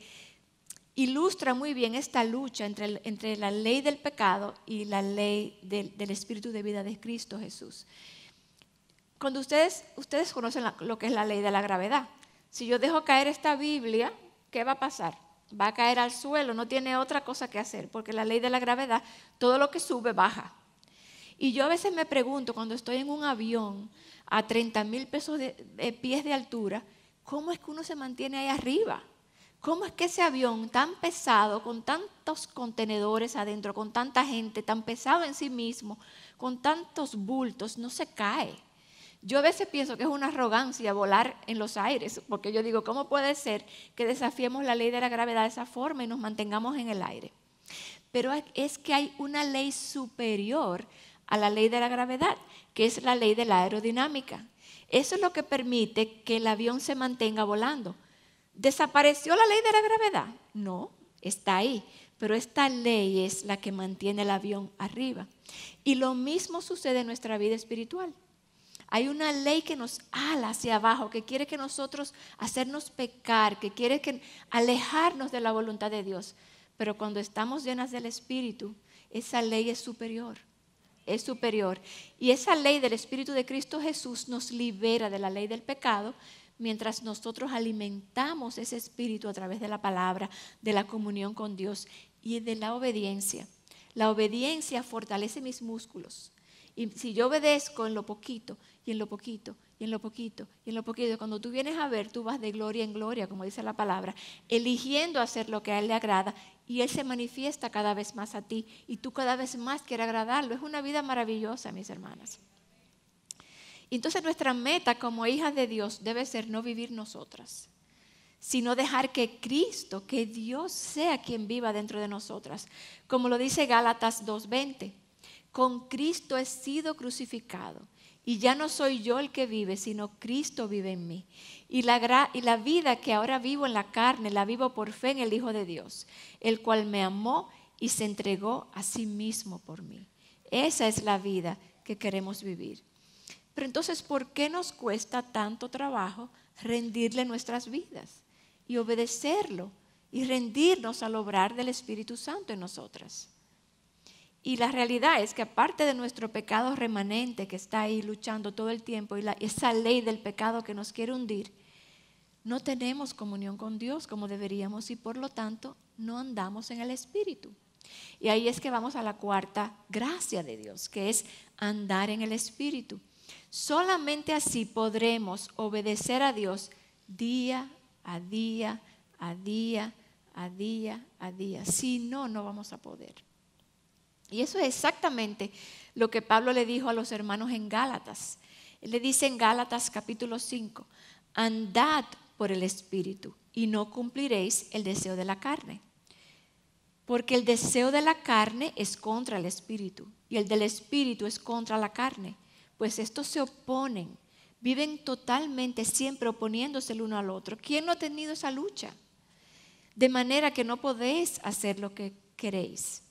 ilustra muy bien esta lucha entre, entre la ley del pecado y la ley del, espíritu de vida de Cristo Jesús. Cuando ustedes, ustedes conocen lo que es la ley de la gravedad, si yo dejo caer esta Biblia, ¿qué va a pasar? Va a caer al suelo, no tiene otra cosa que hacer, porque la ley de la gravedad, todo lo que sube, baja. Y yo a veces me pregunto, cuando estoy en un avión a 30 mil pies de altura, ¿cómo es que uno se mantiene ahí arriba? ¿Cómo es que ese avión tan pesado, con tantos contenedores adentro, con tanta gente, tan pesado en sí mismo, con tantos bultos, no se cae? Yo a veces pienso que es una arrogancia volar en los aires, porque yo digo, ¿cómo puede ser que desafiemos la ley de la gravedad de esa forma y nos mantengamos en el aire? Pero es que hay una ley superior a la ley de la gravedad, que es la ley de la aerodinámica. Eso es lo que permite que el avión se mantenga volando. ¿Desapareció la ley de la gravedad? No, está ahí. Pero esta ley es la que mantiene el avión arriba. Y lo mismo sucede en nuestra vida espiritual. Hay una ley que nos ala hacia abajo, que quiere que nosotros hacernos pecar, que quiere que alejarnos de la voluntad de Dios. Pero cuando estamos llenas del Espíritu, esa ley es superior es superior. Y esa ley del Espíritu de Cristo Jesús nos libera de la ley del pecado mientras nosotros alimentamos ese espíritu a través de la palabra, de la comunión con Dios y de la obediencia. La obediencia fortalece mis músculos. Y si yo obedezco en lo poquito, y en lo poquito, y en lo poquito, y en lo poquito, cuando tú vienes a ver, tú vas de gloria en gloria, como dice la palabra, eligiendo hacer lo que a Él le agrada, y Él se manifiesta cada vez más a ti, y tú cada vez más quieres agradarlo. Es una vida maravillosa, mis hermanas. Entonces nuestra meta como hijas de Dios debe ser no vivir nosotras, sino dejar que Cristo, que Dios sea quien viva dentro de nosotras. Como lo dice Gálatas 2.20, con Cristo he sido crucificado. Y ya no soy yo el que vive, sino Cristo vive en mí. Y la, y la vida que ahora vivo en la carne, la vivo por fe en el Hijo de Dios, el cual me amó y se entregó a sí mismo por mí. Esa es la vida que queremos vivir entonces, ¿por qué nos cuesta tanto trabajo rendirle nuestras vidas y obedecerlo y rendirnos al obrar del Espíritu Santo en nosotras? Y la realidad es que aparte de nuestro pecado remanente que está ahí luchando todo el tiempo y esa ley del pecado que nos quiere hundir, no tenemos comunión con Dios como deberíamos y por lo tanto no andamos en el Espíritu. Y ahí es que vamos a la cuarta gracia de Dios, que es andar en el Espíritu. Solamente así podremos obedecer a Dios día a día, a día, a día, a día. Si no, no vamos a poder. Y eso es exactamente lo que Pablo le dijo a los hermanos en Gálatas. Él le dice en Gálatas capítulo 5, andad por el Espíritu y no cumpliréis el deseo de la carne. Porque el deseo de la carne es contra el Espíritu y el del Espíritu es contra la carne pues estos se oponen, viven totalmente siempre oponiéndose el uno al otro. ¿Quién no ha tenido esa lucha? De manera que no podéis hacer lo que queréis.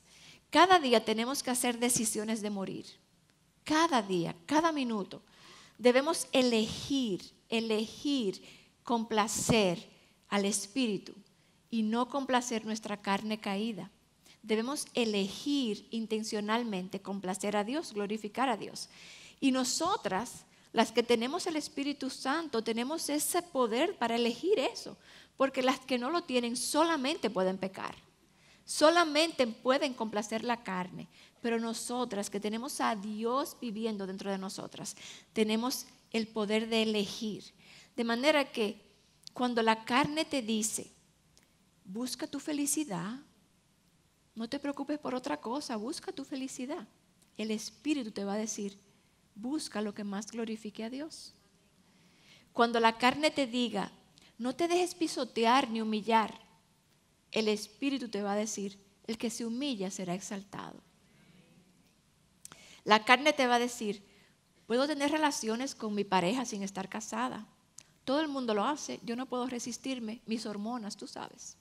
Cada día tenemos que hacer decisiones de morir. Cada día, cada minuto. Debemos elegir, elegir complacer al Espíritu y no complacer nuestra carne caída. Debemos elegir intencionalmente complacer a Dios, glorificar a Dios. Y nosotras, las que tenemos el Espíritu Santo, tenemos ese poder para elegir eso, porque las que no lo tienen solamente pueden pecar, solamente pueden complacer la carne, pero nosotras que tenemos a Dios viviendo dentro de nosotras, tenemos el poder de elegir. De manera que cuando la carne te dice, busca tu felicidad, no te preocupes por otra cosa, busca tu felicidad, el Espíritu te va a decir, busca lo que más glorifique a Dios. Cuando la carne te diga, no te dejes pisotear ni humillar, el Espíritu te va a decir, el que se humilla será exaltado. La carne te va a decir, puedo tener relaciones con mi pareja sin estar casada. Todo el mundo lo hace, yo no puedo resistirme, mis hormonas, tú sabes.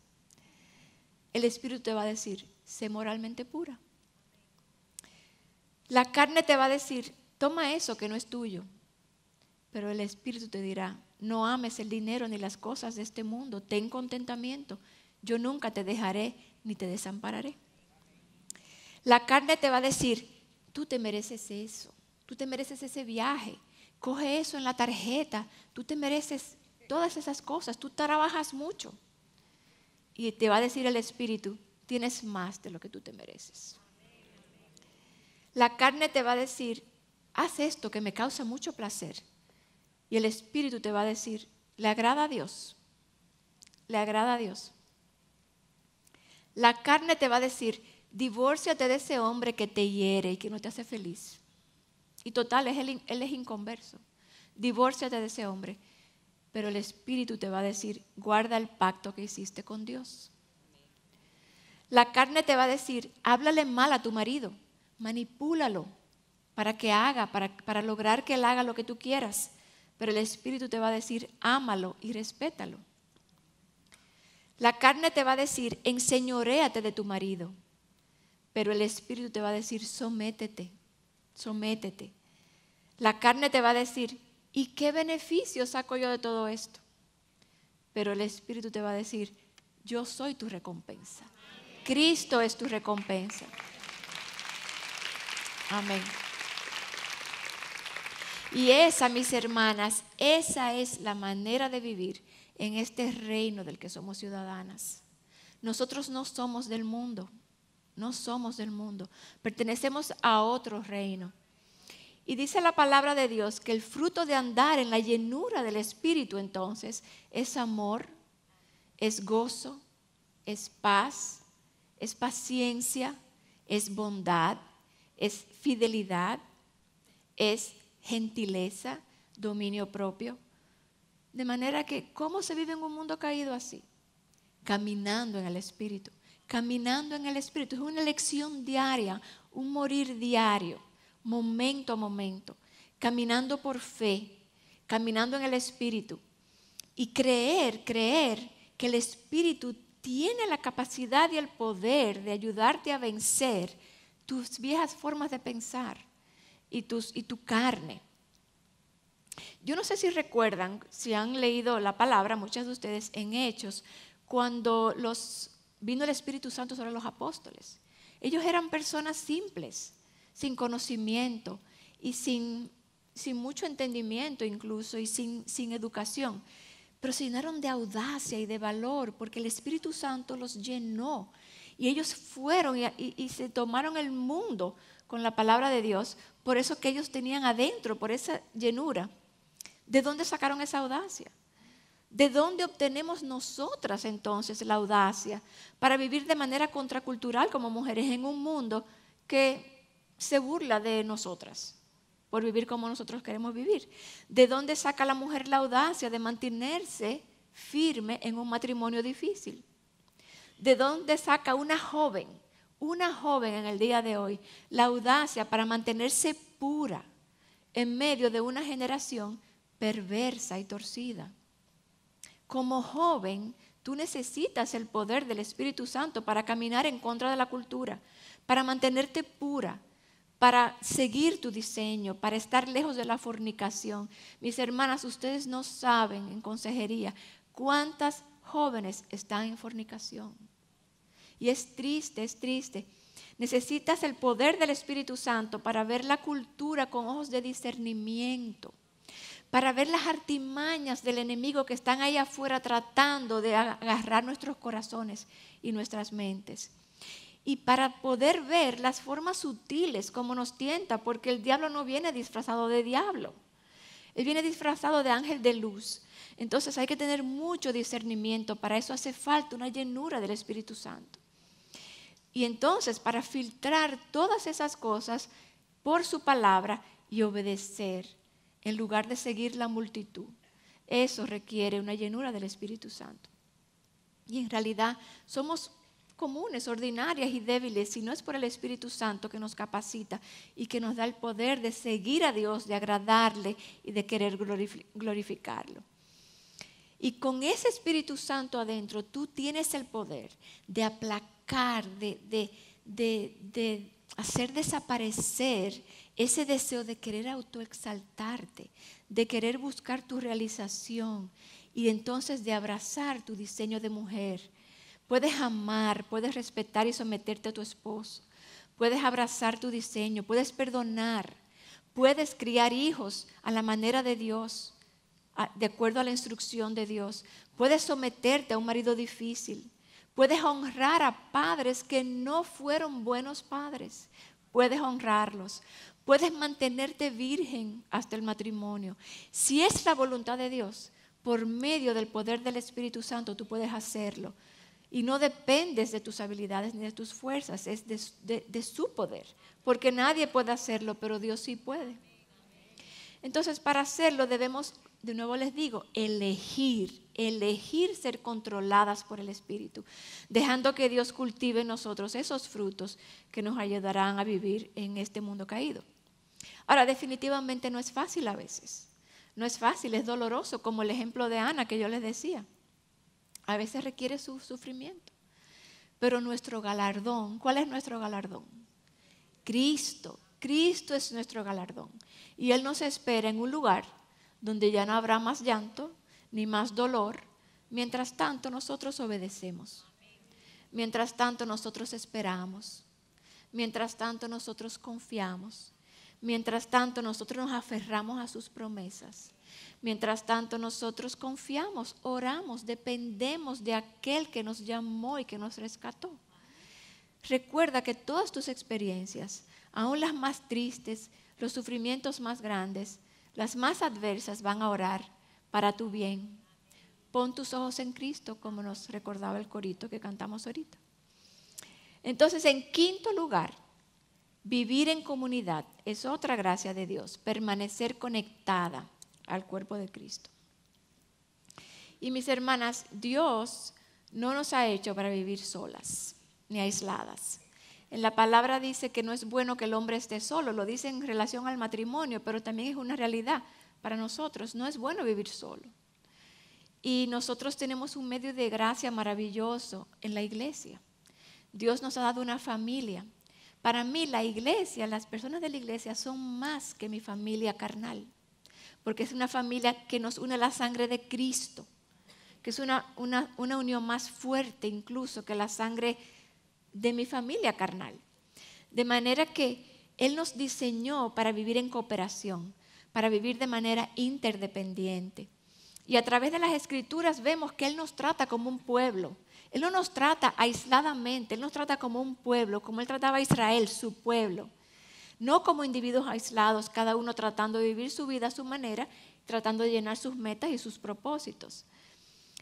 El Espíritu te va a decir, sé moralmente pura. La carne te va a decir, toma eso que no es tuyo. Pero el Espíritu te dirá, no ames el dinero ni las cosas de este mundo, ten contentamiento. Yo nunca te dejaré ni te desampararé. La carne te va a decir, tú te mereces eso, tú te mereces ese viaje, coge eso en la tarjeta, tú te mereces todas esas cosas, tú trabajas mucho. Y te va a decir el Espíritu, tienes más de lo que tú te mereces. La carne te va a decir, haz esto que me causa mucho placer. Y el Espíritu te va a decir, le agrada a Dios, le agrada a Dios. La carne te va a decir, divórciate de ese hombre que te hiere y que no te hace feliz. Y total, él, es inconverso. Divórciate de ese hombre. Pero el Espíritu te va a decir, guarda el pacto que hiciste con Dios. La carne te va a decir, háblale mal a tu marido, manipúlalo, para que haga, para, lograr que Él haga lo que tú quieras. Pero el Espíritu te va a decir, ámalo y respétalo. La carne te va a decir, enseñoréate de tu marido. Pero el Espíritu te va a decir, sométete, sométete. La carne te va a decir, ¿y qué beneficio saco yo de todo esto? Pero el Espíritu te va a decir, yo soy tu recompensa. Cristo es tu recompensa. Amén. Y esa, mis hermanas, esa es la manera de vivir en este reino del que somos ciudadanas. Nosotros no somos del mundo, no somos del mundo, pertenecemos a otro reino. Y dice la palabra de Dios que el fruto de andar en la llenura del Espíritu entonces es amor, es gozo, es paz, es paciencia, es bondad, es fidelidad, es gentileza, dominio propio. De manera que, ¿cómo se vive en un mundo caído así? Caminando en el Espíritu, caminando en el Espíritu. Es una elección diaria, un morir diario, momento a momento, caminando por fe, caminando en el Espíritu. Y creer, creer que el Espíritu tiene la capacidad y el poder de ayudarte a vencer tus viejas formas de pensar y, tus, y tu carne. Yo no sé si recuerdan, si han leído la palabra, muchas de ustedes, en Hechos, cuando los, vino el Espíritu Santo sobre los apóstoles. Ellos eran personas simples, sin conocimiento y sin, sin mucho entendimiento incluso y sin, sin educación, pero se llenaron de audacia y de valor porque el Espíritu Santo los llenó y ellos fueron y, y se tomaron el mundo con la palabra de Dios por eso que ellos tenían adentro, por esa llenura. ¿De dónde sacaron esa audacia? ¿De dónde obtenemos nosotras entonces la audacia para vivir de manera contracultural como mujeres en un mundo que se burla de nosotras por vivir como nosotros queremos vivir? ¿De dónde saca la mujer la audacia de mantenerse firme en un matrimonio difícil? ¿De dónde saca una joven una joven en el día de hoy la audacia para mantenerse pura en medio de una generación perversa y torcida. Como joven, tú necesitas el poder del Espíritu Santo para caminar en contra de la cultura, para mantenerte pura, para seguir tu diseño, para estar lejos de la fornicación. Mis hermanas, ustedes no saben en consejería cuántas jóvenes están en fornicación y es triste, es triste. Necesitas el poder del Espíritu Santo para ver la cultura con ojos de discernimiento, para ver las artimañas del enemigo que están ahí afuera tratando de agarrar nuestros corazones y nuestras mentes. Y para poder ver las formas sutiles como nos tienta, porque el diablo no viene disfrazado de diablo, él viene disfrazado de ángel de luz. Entonces hay que tener mucho discernimiento, para eso hace falta una llenura del Espíritu Santo. Y entonces para filtrar todas esas cosas por su palabra y obedecer en lugar de seguir la multitud, eso requiere una llenura del Espíritu Santo. Y en realidad somos comunes, ordinarias y débiles, si no es por el Espíritu Santo que nos capacita y que nos da el poder de seguir a Dios, de agradarle y de querer glorificarlo. Y con ese Espíritu Santo adentro, tú tienes el poder de aplacar de, de hacer desaparecer ese deseo de querer autoexaltarte, de querer buscar tu realización y entonces de abrazar tu diseño de mujer. Puedes amar, puedes respetar y someterte a tu esposo, puedes abrazar tu diseño, puedes perdonar, puedes criar hijos a la manera de Dios, de acuerdo a la instrucción de Dios, puedes someterte a un marido difícil, Puedes honrar a padres que no fueron buenos padres. Puedes honrarlos. Puedes mantenerte virgen hasta el matrimonio. Si es la voluntad de Dios, por medio del poder del Espíritu Santo tú puedes hacerlo. Y no dependes de tus habilidades ni de tus fuerzas, es de, su poder. Porque nadie puede hacerlo, pero Dios sí puede. Entonces, para hacerlo debemos, de nuevo les digo, elegir elegir ser controladas por el Espíritu, dejando que Dios cultive en nosotros esos frutos que nos ayudarán a vivir en este mundo caído. Ahora, definitivamente no es fácil a veces, no es fácil, es doloroso, como el ejemplo de Ana que yo les decía. A veces requiere su sufrimiento, pero nuestro galardón, ¿cuál es nuestro galardón? Cristo, Cristo es nuestro galardón. Y Él nos espera en un lugar donde ya no habrá más llanto, ni más dolor. Mientras tanto nosotros obedecemos. Mientras tanto nosotros esperamos. Mientras tanto nosotros confiamos. Mientras tanto nosotros nos aferramos a sus promesas. Mientras tanto nosotros confiamos, oramos, dependemos de aquel que nos llamó y que nos rescató. Recuerda que todas tus experiencias, aun las más tristes, los sufrimientos más grandes, las más adversas, van a orar para tu bien. Pon tus ojos en Cristo, como nos recordaba el corito que cantamos ahorita. Entonces, en quinto lugar, vivir en comunidad es otra gracia de Dios, permanecer conectada al cuerpo de Cristo. Y mis hermanas, Dios no nos ha hecho para vivir solas ni aisladas. En la palabra dice que no es bueno que el hombre esté solo, lo dice en relación al matrimonio, pero también es una realidad para nosotros. No es bueno vivir solo. Y nosotros tenemos un medio de gracia maravilloso en la iglesia. Dios nos ha dado una familia. Para mí la iglesia, las personas de la iglesia son más que mi familia carnal, porque es una familia que nos une la sangre de Cristo, que es una, una unión más fuerte incluso que la sangre de mi familia carnal. De manera que Él nos diseñó para vivir en cooperación para vivir de manera interdependiente. Y a través de las escrituras vemos que Él nos trata como un pueblo. Él no nos trata aisladamente, Él nos trata como un pueblo, como Él trataba a Israel, su pueblo. No como individuos aislados, cada uno tratando de vivir su vida a su manera, tratando de llenar sus metas y sus propósitos.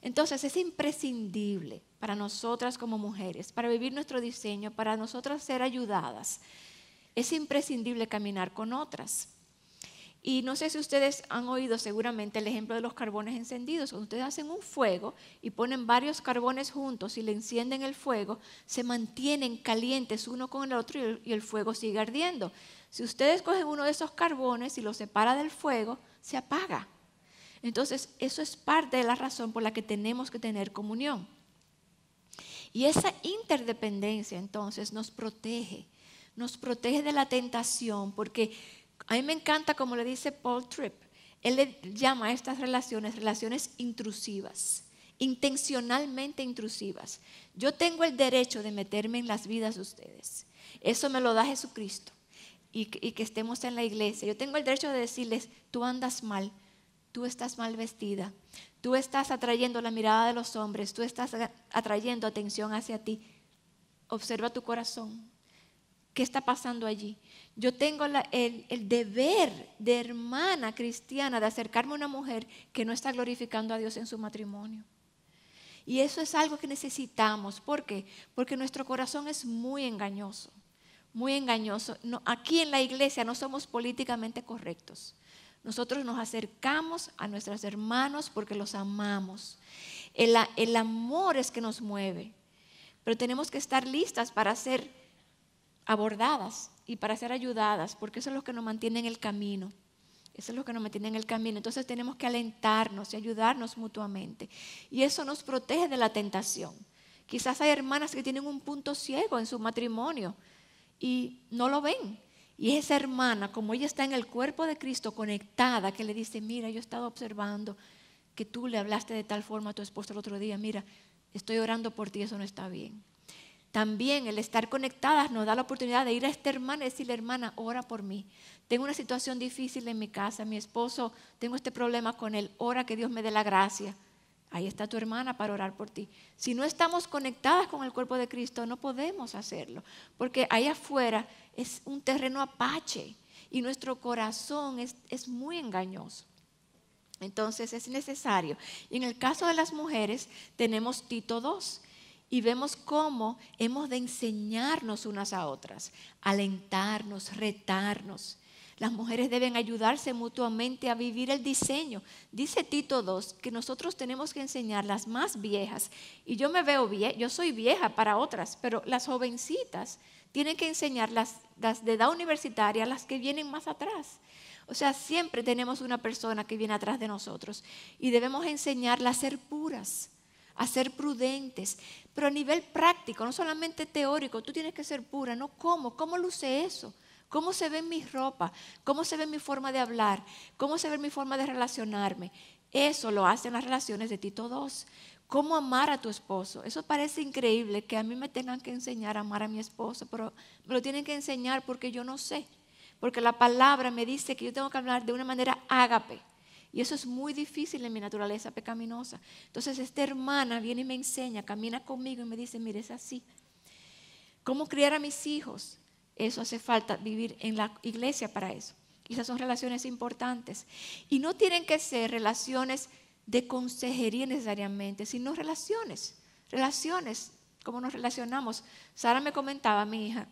Entonces es imprescindible para nosotras como mujeres, para vivir nuestro diseño, para nosotras ser ayudadas. Es imprescindible caminar con otras. Y no sé si ustedes han oído seguramente el ejemplo de los carbones encendidos. Cuando ustedes hacen un fuego y ponen varios carbones juntos y le encienden el fuego, se mantienen calientes uno con el otro y el, fuego sigue ardiendo. Si ustedes cogen uno de esos carbones y lo separa del fuego, se apaga. Entonces, eso es parte de la razón por la que tenemos que tener comunión. Y esa interdependencia entonces nos protege, nos protege de la tentación, porque a mí me encanta como le dice Paul Tripp. Él le llama a estas relaciones relaciones intrusivas, intencionalmente intrusivas. Yo tengo el derecho de meterme en las vidas de ustedes. Eso me lo da Jesucristo. Y, y que estemos en la iglesia. Yo tengo el derecho de decirles, tú andas mal, tú estás mal vestida, tú estás atrayendo la mirada de los hombres, tú estás atrayendo atención hacia ti. Observa tu corazón, qué está pasando allí. Yo tengo el, deber de hermana cristiana de acercarme a una mujer que no está glorificando a Dios en su matrimonio. Y eso es algo que necesitamos. ¿Por qué? Porque nuestro corazón es muy engañoso, muy engañoso. aquí en la iglesia no somos políticamente correctos. Nosotros nos acercamos a nuestros hermanos porque los amamos. El, el amor es que nos mueve. Pero tenemos que estar listas para ser abordadas y para ser ayudadas, porque eso es lo que nos mantiene en el camino. Eso es lo que nos mantiene en el camino. Entonces tenemos que alentarnos y ayudarnos mutuamente. Y eso nos protege de la tentación. Quizás hay hermanas que tienen un punto ciego en su matrimonio y no lo ven. Y esa hermana, como ella está en el cuerpo de Cristo conectada, que le dice, mira, yo he estado observando que tú le hablaste de tal forma a tu esposo el otro día, mira, estoy orando por ti, eso no está bien. También el estar conectadas nos da la oportunidad de ir a esta hermana y decirle, hermana, ora por mí. Tengo una situación difícil en mi casa, mi esposo, tengo este problema con él, ora que Dios me dé la gracia. Ahí está tu hermana para orar por ti. Si no estamos conectadas con el cuerpo de Cristo, no podemos hacerlo, porque ahí afuera es un terreno apache y nuestro corazón es, es muy engañoso. Entonces es necesario. Y en el caso de las mujeres tenemos Tito 2, y vemos cómo hemos de enseñarnos unas a otras, alentarnos, retarnos. Las mujeres deben ayudarse mutuamente a vivir el diseño. Dice Tito II que nosotros tenemos que enseñar las más viejas. Y yo me veo bien, yo soy vieja para otras, pero las jovencitas tienen que enseñar las, de edad universitaria, las que vienen más atrás. O sea, siempre tenemos una persona que viene atrás de nosotros y debemos enseñarla a ser puras a ser prudentes, pero a nivel práctico, no solamente teórico, tú tienes que ser pura, no cómo, cómo luce eso, cómo se ve mi ropa? cómo se ve mi forma de hablar, cómo se ve mi forma de relacionarme. Eso lo hacen las relaciones de Tito 2. ¿Cómo amar a tu esposo? Eso parece increíble que a mí me tengan que enseñar a amar a mi esposo, pero me lo tienen que enseñar porque yo no sé. Porque la palabra me dice que yo tengo que hablar de una manera ágape y eso es muy difícil en mi naturaleza pecaminosa. Entonces esta hermana viene y me enseña, camina conmigo y me dice, mire, es así. ¿Cómo criar a mis hijos? Eso hace falta vivir en la iglesia para eso. Y esas son relaciones importantes. Y no tienen que ser relaciones de consejería necesariamente, sino relaciones. Relaciones, cómo nos relacionamos. Sara me comentaba, mi hija,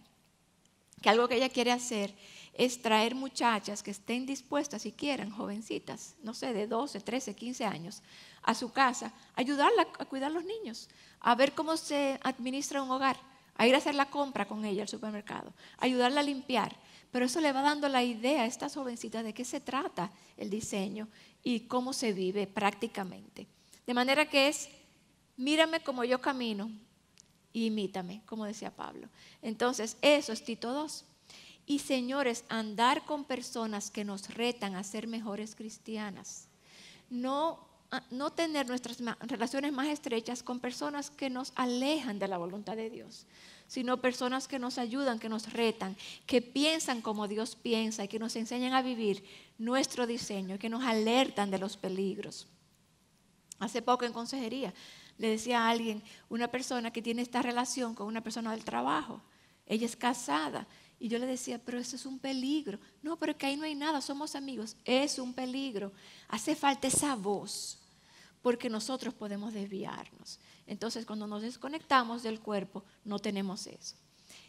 que algo que ella quiere hacer es traer muchachas que estén dispuestas si quieran, jovencitas, no sé, de 12, 13, 15 años, a su casa, ayudarla a cuidar los niños, a ver cómo se administra un hogar, a ir a hacer la compra con ella al supermercado, ayudarla a limpiar. Pero eso le va dando la idea a estas jovencitas de qué se trata el diseño y cómo se vive prácticamente. De manera que es, mírame cómo yo camino, imítame, como decía Pablo. Entonces, eso es Tito 2. Y señores, andar con personas que nos retan a ser mejores cristianas. No, ah, no tener nuestras relaciones más estrechas con personas que nos alejan de la voluntad de Dios, sino personas que nos ayudan, que nos retan, que piensan como Dios piensa y que nos enseñan a vivir nuestro diseño, que nos alertan de los peligros. Hace poco en consejería le decía a alguien, una persona que tiene esta relación con una persona del trabajo, ella es casada, y yo le decía, pero eso es un peligro. No, porque ahí no hay nada, somos amigos. Es un peligro. Hace falta esa voz, porque nosotros podemos desviarnos. Entonces, cuando nos desconectamos del cuerpo, no tenemos eso.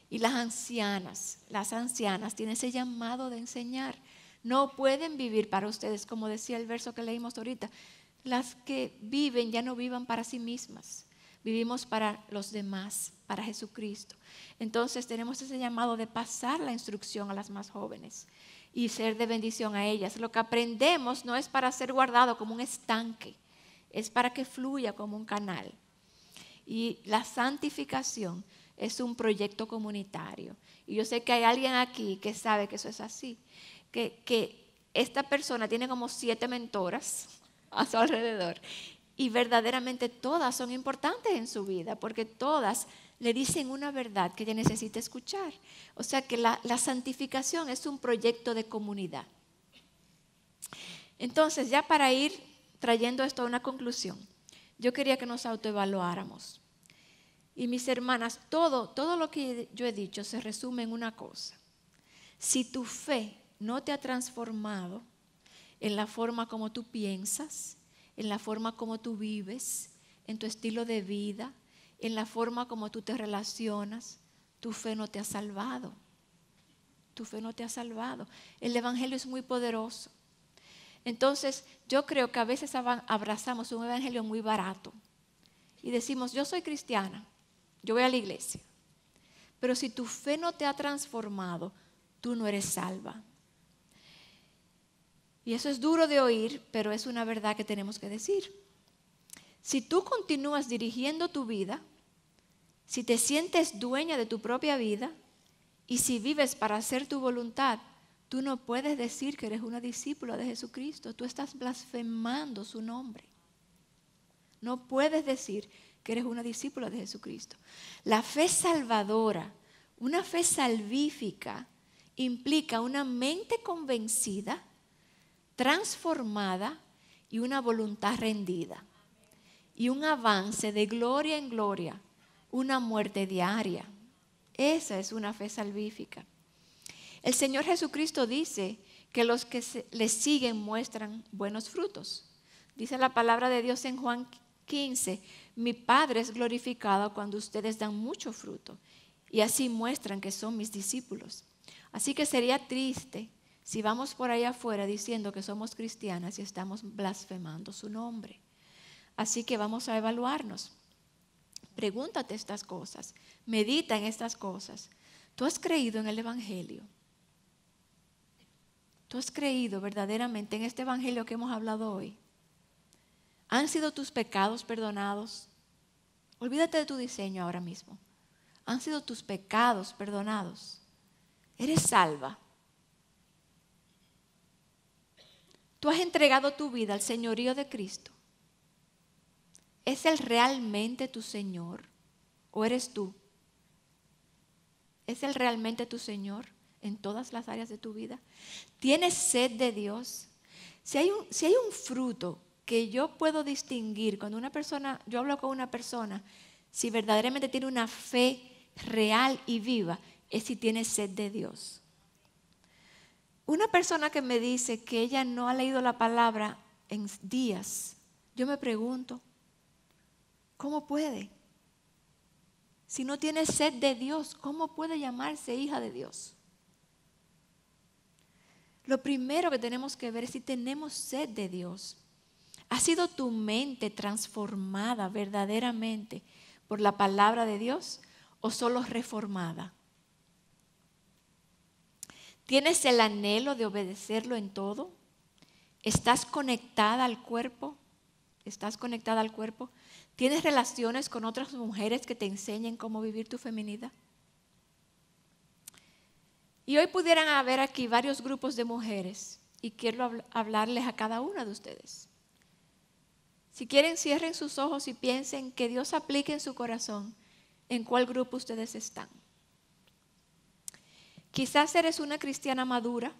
Y las ancianas, las ancianas tienen ese llamado de enseñar. No pueden vivir para ustedes, como decía el verso que leímos ahorita las que viven ya no vivan para sí mismas, vivimos para los demás, para Jesucristo. Entonces tenemos ese llamado de pasar la instrucción a las más jóvenes y ser de bendición a ellas. Lo que aprendemos no es para ser guardado como un estanque, es para que fluya como un canal. Y la santificación es un proyecto comunitario. Y yo sé que hay alguien aquí que sabe que eso es así, que, que esta persona tiene como siete mentoras a su alrededor. Y verdaderamente todas son importantes en su vida, porque todas le dicen una verdad que ella necesita escuchar. O sea que la, santificación es un proyecto de comunidad. Entonces, ya para ir trayendo esto a una conclusión, yo quería que nos autoevaluáramos. Y mis hermanas, todo, todo lo que yo he dicho se resume en una cosa. Si tu fe no te ha transformado, en la forma como tú piensas, en la forma como tú vives, en tu estilo de vida, en la forma como tú te relacionas. Tu fe no te ha salvado. Tu fe no te ha salvado. El Evangelio es muy poderoso. Entonces, yo creo que a veces abrazamos un Evangelio muy barato y decimos, yo soy cristiana, yo voy a la iglesia. Pero si tu fe no te ha transformado, tú no eres salva. Y eso es duro de oír, pero es una verdad que tenemos que decir. Si tú continúas dirigiendo tu vida, si te sientes dueña de tu propia vida y si vives para hacer tu voluntad, tú no puedes decir que eres una discípula de Jesucristo. Tú estás blasfemando su nombre. No puedes decir que eres una discípula de Jesucristo. La fe salvadora, una fe salvífica, implica una mente convencida transformada y una voluntad rendida. Y un avance de gloria en gloria, una muerte diaria. Esa es una fe salvífica. El Señor Jesucristo dice que los que le siguen muestran buenos frutos. Dice la palabra de Dios en Juan 15, mi Padre es glorificado cuando ustedes dan mucho fruto y así muestran que son mis discípulos. Así que sería triste si vamos por allá afuera diciendo que somos cristianas y estamos blasfemando su nombre. Así que vamos a evaluarnos. Pregúntate estas cosas, medita en estas cosas. ¿Tú has creído en el Evangelio? ¿Tú has creído verdaderamente en este Evangelio que hemos hablado hoy? ¿Han sido tus pecados perdonados? Olvídate de tu diseño ahora mismo. ¿Han sido tus pecados perdonados? ¿Eres salva? tú has entregado tu vida al señorío de Cristo, ¿es Él realmente tu Señor o eres tú? ¿Es Él realmente tu Señor en todas las áreas de tu vida? ¿Tienes sed de Dios? Si hay un, fruto que yo puedo distinguir cuando una persona, yo hablo con una persona, si verdaderamente tiene una fe real y viva, es si tiene sed de Dios. Una persona que me dice que ella no ha leído la palabra en días, yo me pregunto, ¿cómo puede? Si no tiene sed de Dios, ¿cómo puede llamarse hija de Dios? Lo primero que tenemos que ver es si tenemos sed de Dios. ¿Ha sido tu mente transformada verdaderamente por la palabra de Dios o solo reformada? ¿Tienes el anhelo de obedecerlo en todo? ¿Estás conectada al cuerpo? ¿Estás conectada al cuerpo? ¿Tienes relaciones con otras mujeres que te enseñen cómo vivir tu feminidad? Y hoy pudieran haber aquí varios grupos de mujeres y quiero hablarles a cada una de ustedes. Si quieren, cierren sus ojos y piensen que Dios aplique en su corazón en cuál grupo ustedes están. Quizás eres una cristiana madura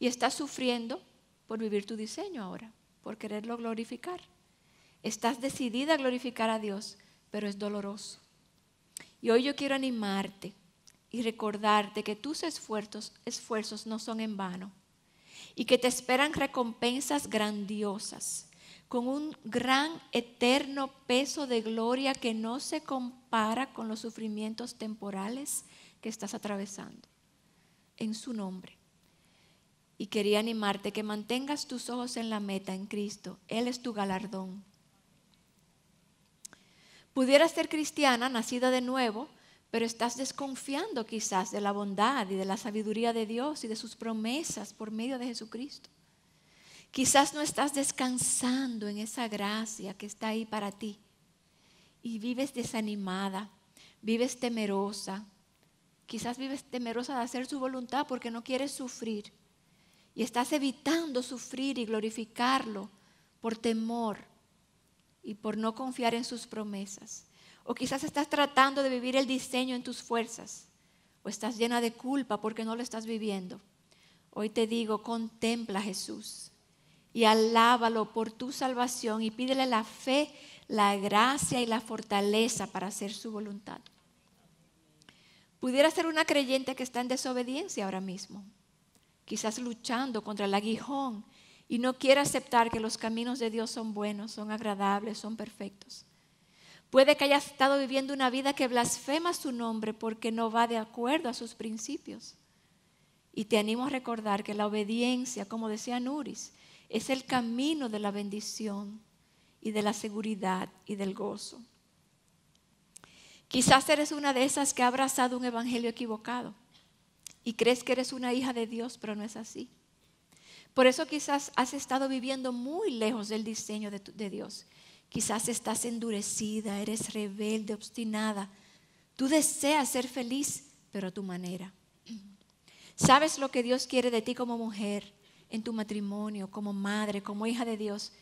y estás sufriendo por vivir tu diseño ahora, por quererlo glorificar. Estás decidida a glorificar a Dios, pero es doloroso. Y hoy yo quiero animarte y recordarte que tus esfuerzos, esfuerzos no son en vano y que te esperan recompensas grandiosas, con un gran eterno peso de gloria que no se compara con los sufrimientos temporales que estás atravesando, en su nombre. Y quería animarte que mantengas tus ojos en la meta, en Cristo. Él es tu galardón. Pudieras ser cristiana, nacida de nuevo, pero estás desconfiando quizás de la bondad y de la sabiduría de Dios y de sus promesas por medio de Jesucristo. Quizás no estás descansando en esa gracia que está ahí para ti y vives desanimada, vives temerosa, Quizás vives temerosa de hacer su voluntad porque no quieres sufrir. Y estás evitando sufrir y glorificarlo por temor y por no confiar en sus promesas. O quizás estás tratando de vivir el diseño en tus fuerzas. O estás llena de culpa porque no lo estás viviendo. Hoy te digo, contempla a Jesús y alábalo por tu salvación y pídele la fe, la gracia y la fortaleza para hacer su voluntad. Pudiera ser una creyente que está en desobediencia ahora mismo, quizás luchando contra el aguijón y no quiere aceptar que los caminos de Dios son buenos, son agradables, son perfectos. Puede que haya estado viviendo una vida que blasfema su nombre porque no va de acuerdo a sus principios. Y te animo a recordar que la obediencia, como decía Nuris, es el camino de la bendición y de la seguridad y del gozo. Quizás eres una de esas que ha abrazado un evangelio equivocado y crees que eres una hija de Dios, pero no es así. Por eso quizás has estado viviendo muy lejos del diseño de, Dios. Quizás estás endurecida, eres rebelde, obstinada. Tú deseas ser feliz, pero a tu manera. Sabes lo que Dios quiere de ti como mujer, en tu matrimonio, como madre, como hija de Dios,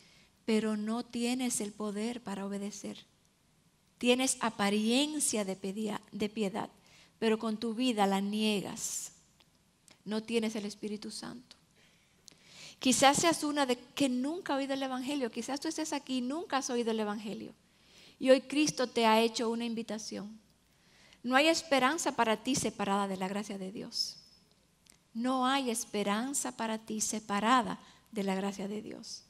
pero no tienes el poder para obedecer. Tienes apariencia de piedad, pero con tu vida la niegas. No tienes el Espíritu Santo. Quizás seas una de que nunca ha oído el Evangelio. Quizás tú estés aquí y nunca has oído el Evangelio. Y hoy Cristo te ha hecho una invitación. No hay esperanza para ti separada de la gracia de Dios. No hay esperanza para ti separada de la gracia de Dios.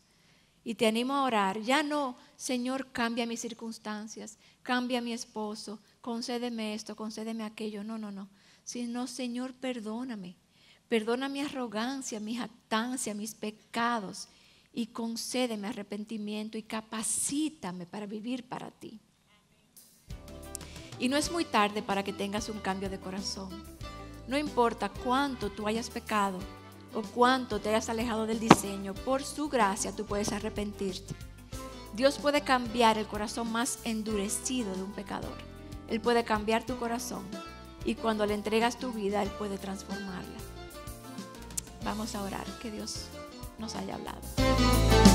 Y te animo a orar. Ya no, Señor, cambia mis circunstancias, cambia mi esposo, concédeme esto, concédeme aquello. No, no, no. Sino, Señor, perdóname. Perdona mi arrogancia, mi jactancia, mis pecados y concédeme arrepentimiento y capacítame para vivir para ti. Y no es muy tarde para que tengas un cambio de corazón. No importa cuánto tú hayas pecado, o cuánto te hayas alejado del diseño, por su gracia tú puedes arrepentirte. Dios puede cambiar el corazón más endurecido de un pecador. Él puede cambiar tu corazón y cuando le entregas tu vida, Él puede transformarla. Vamos a orar, que Dios nos haya hablado.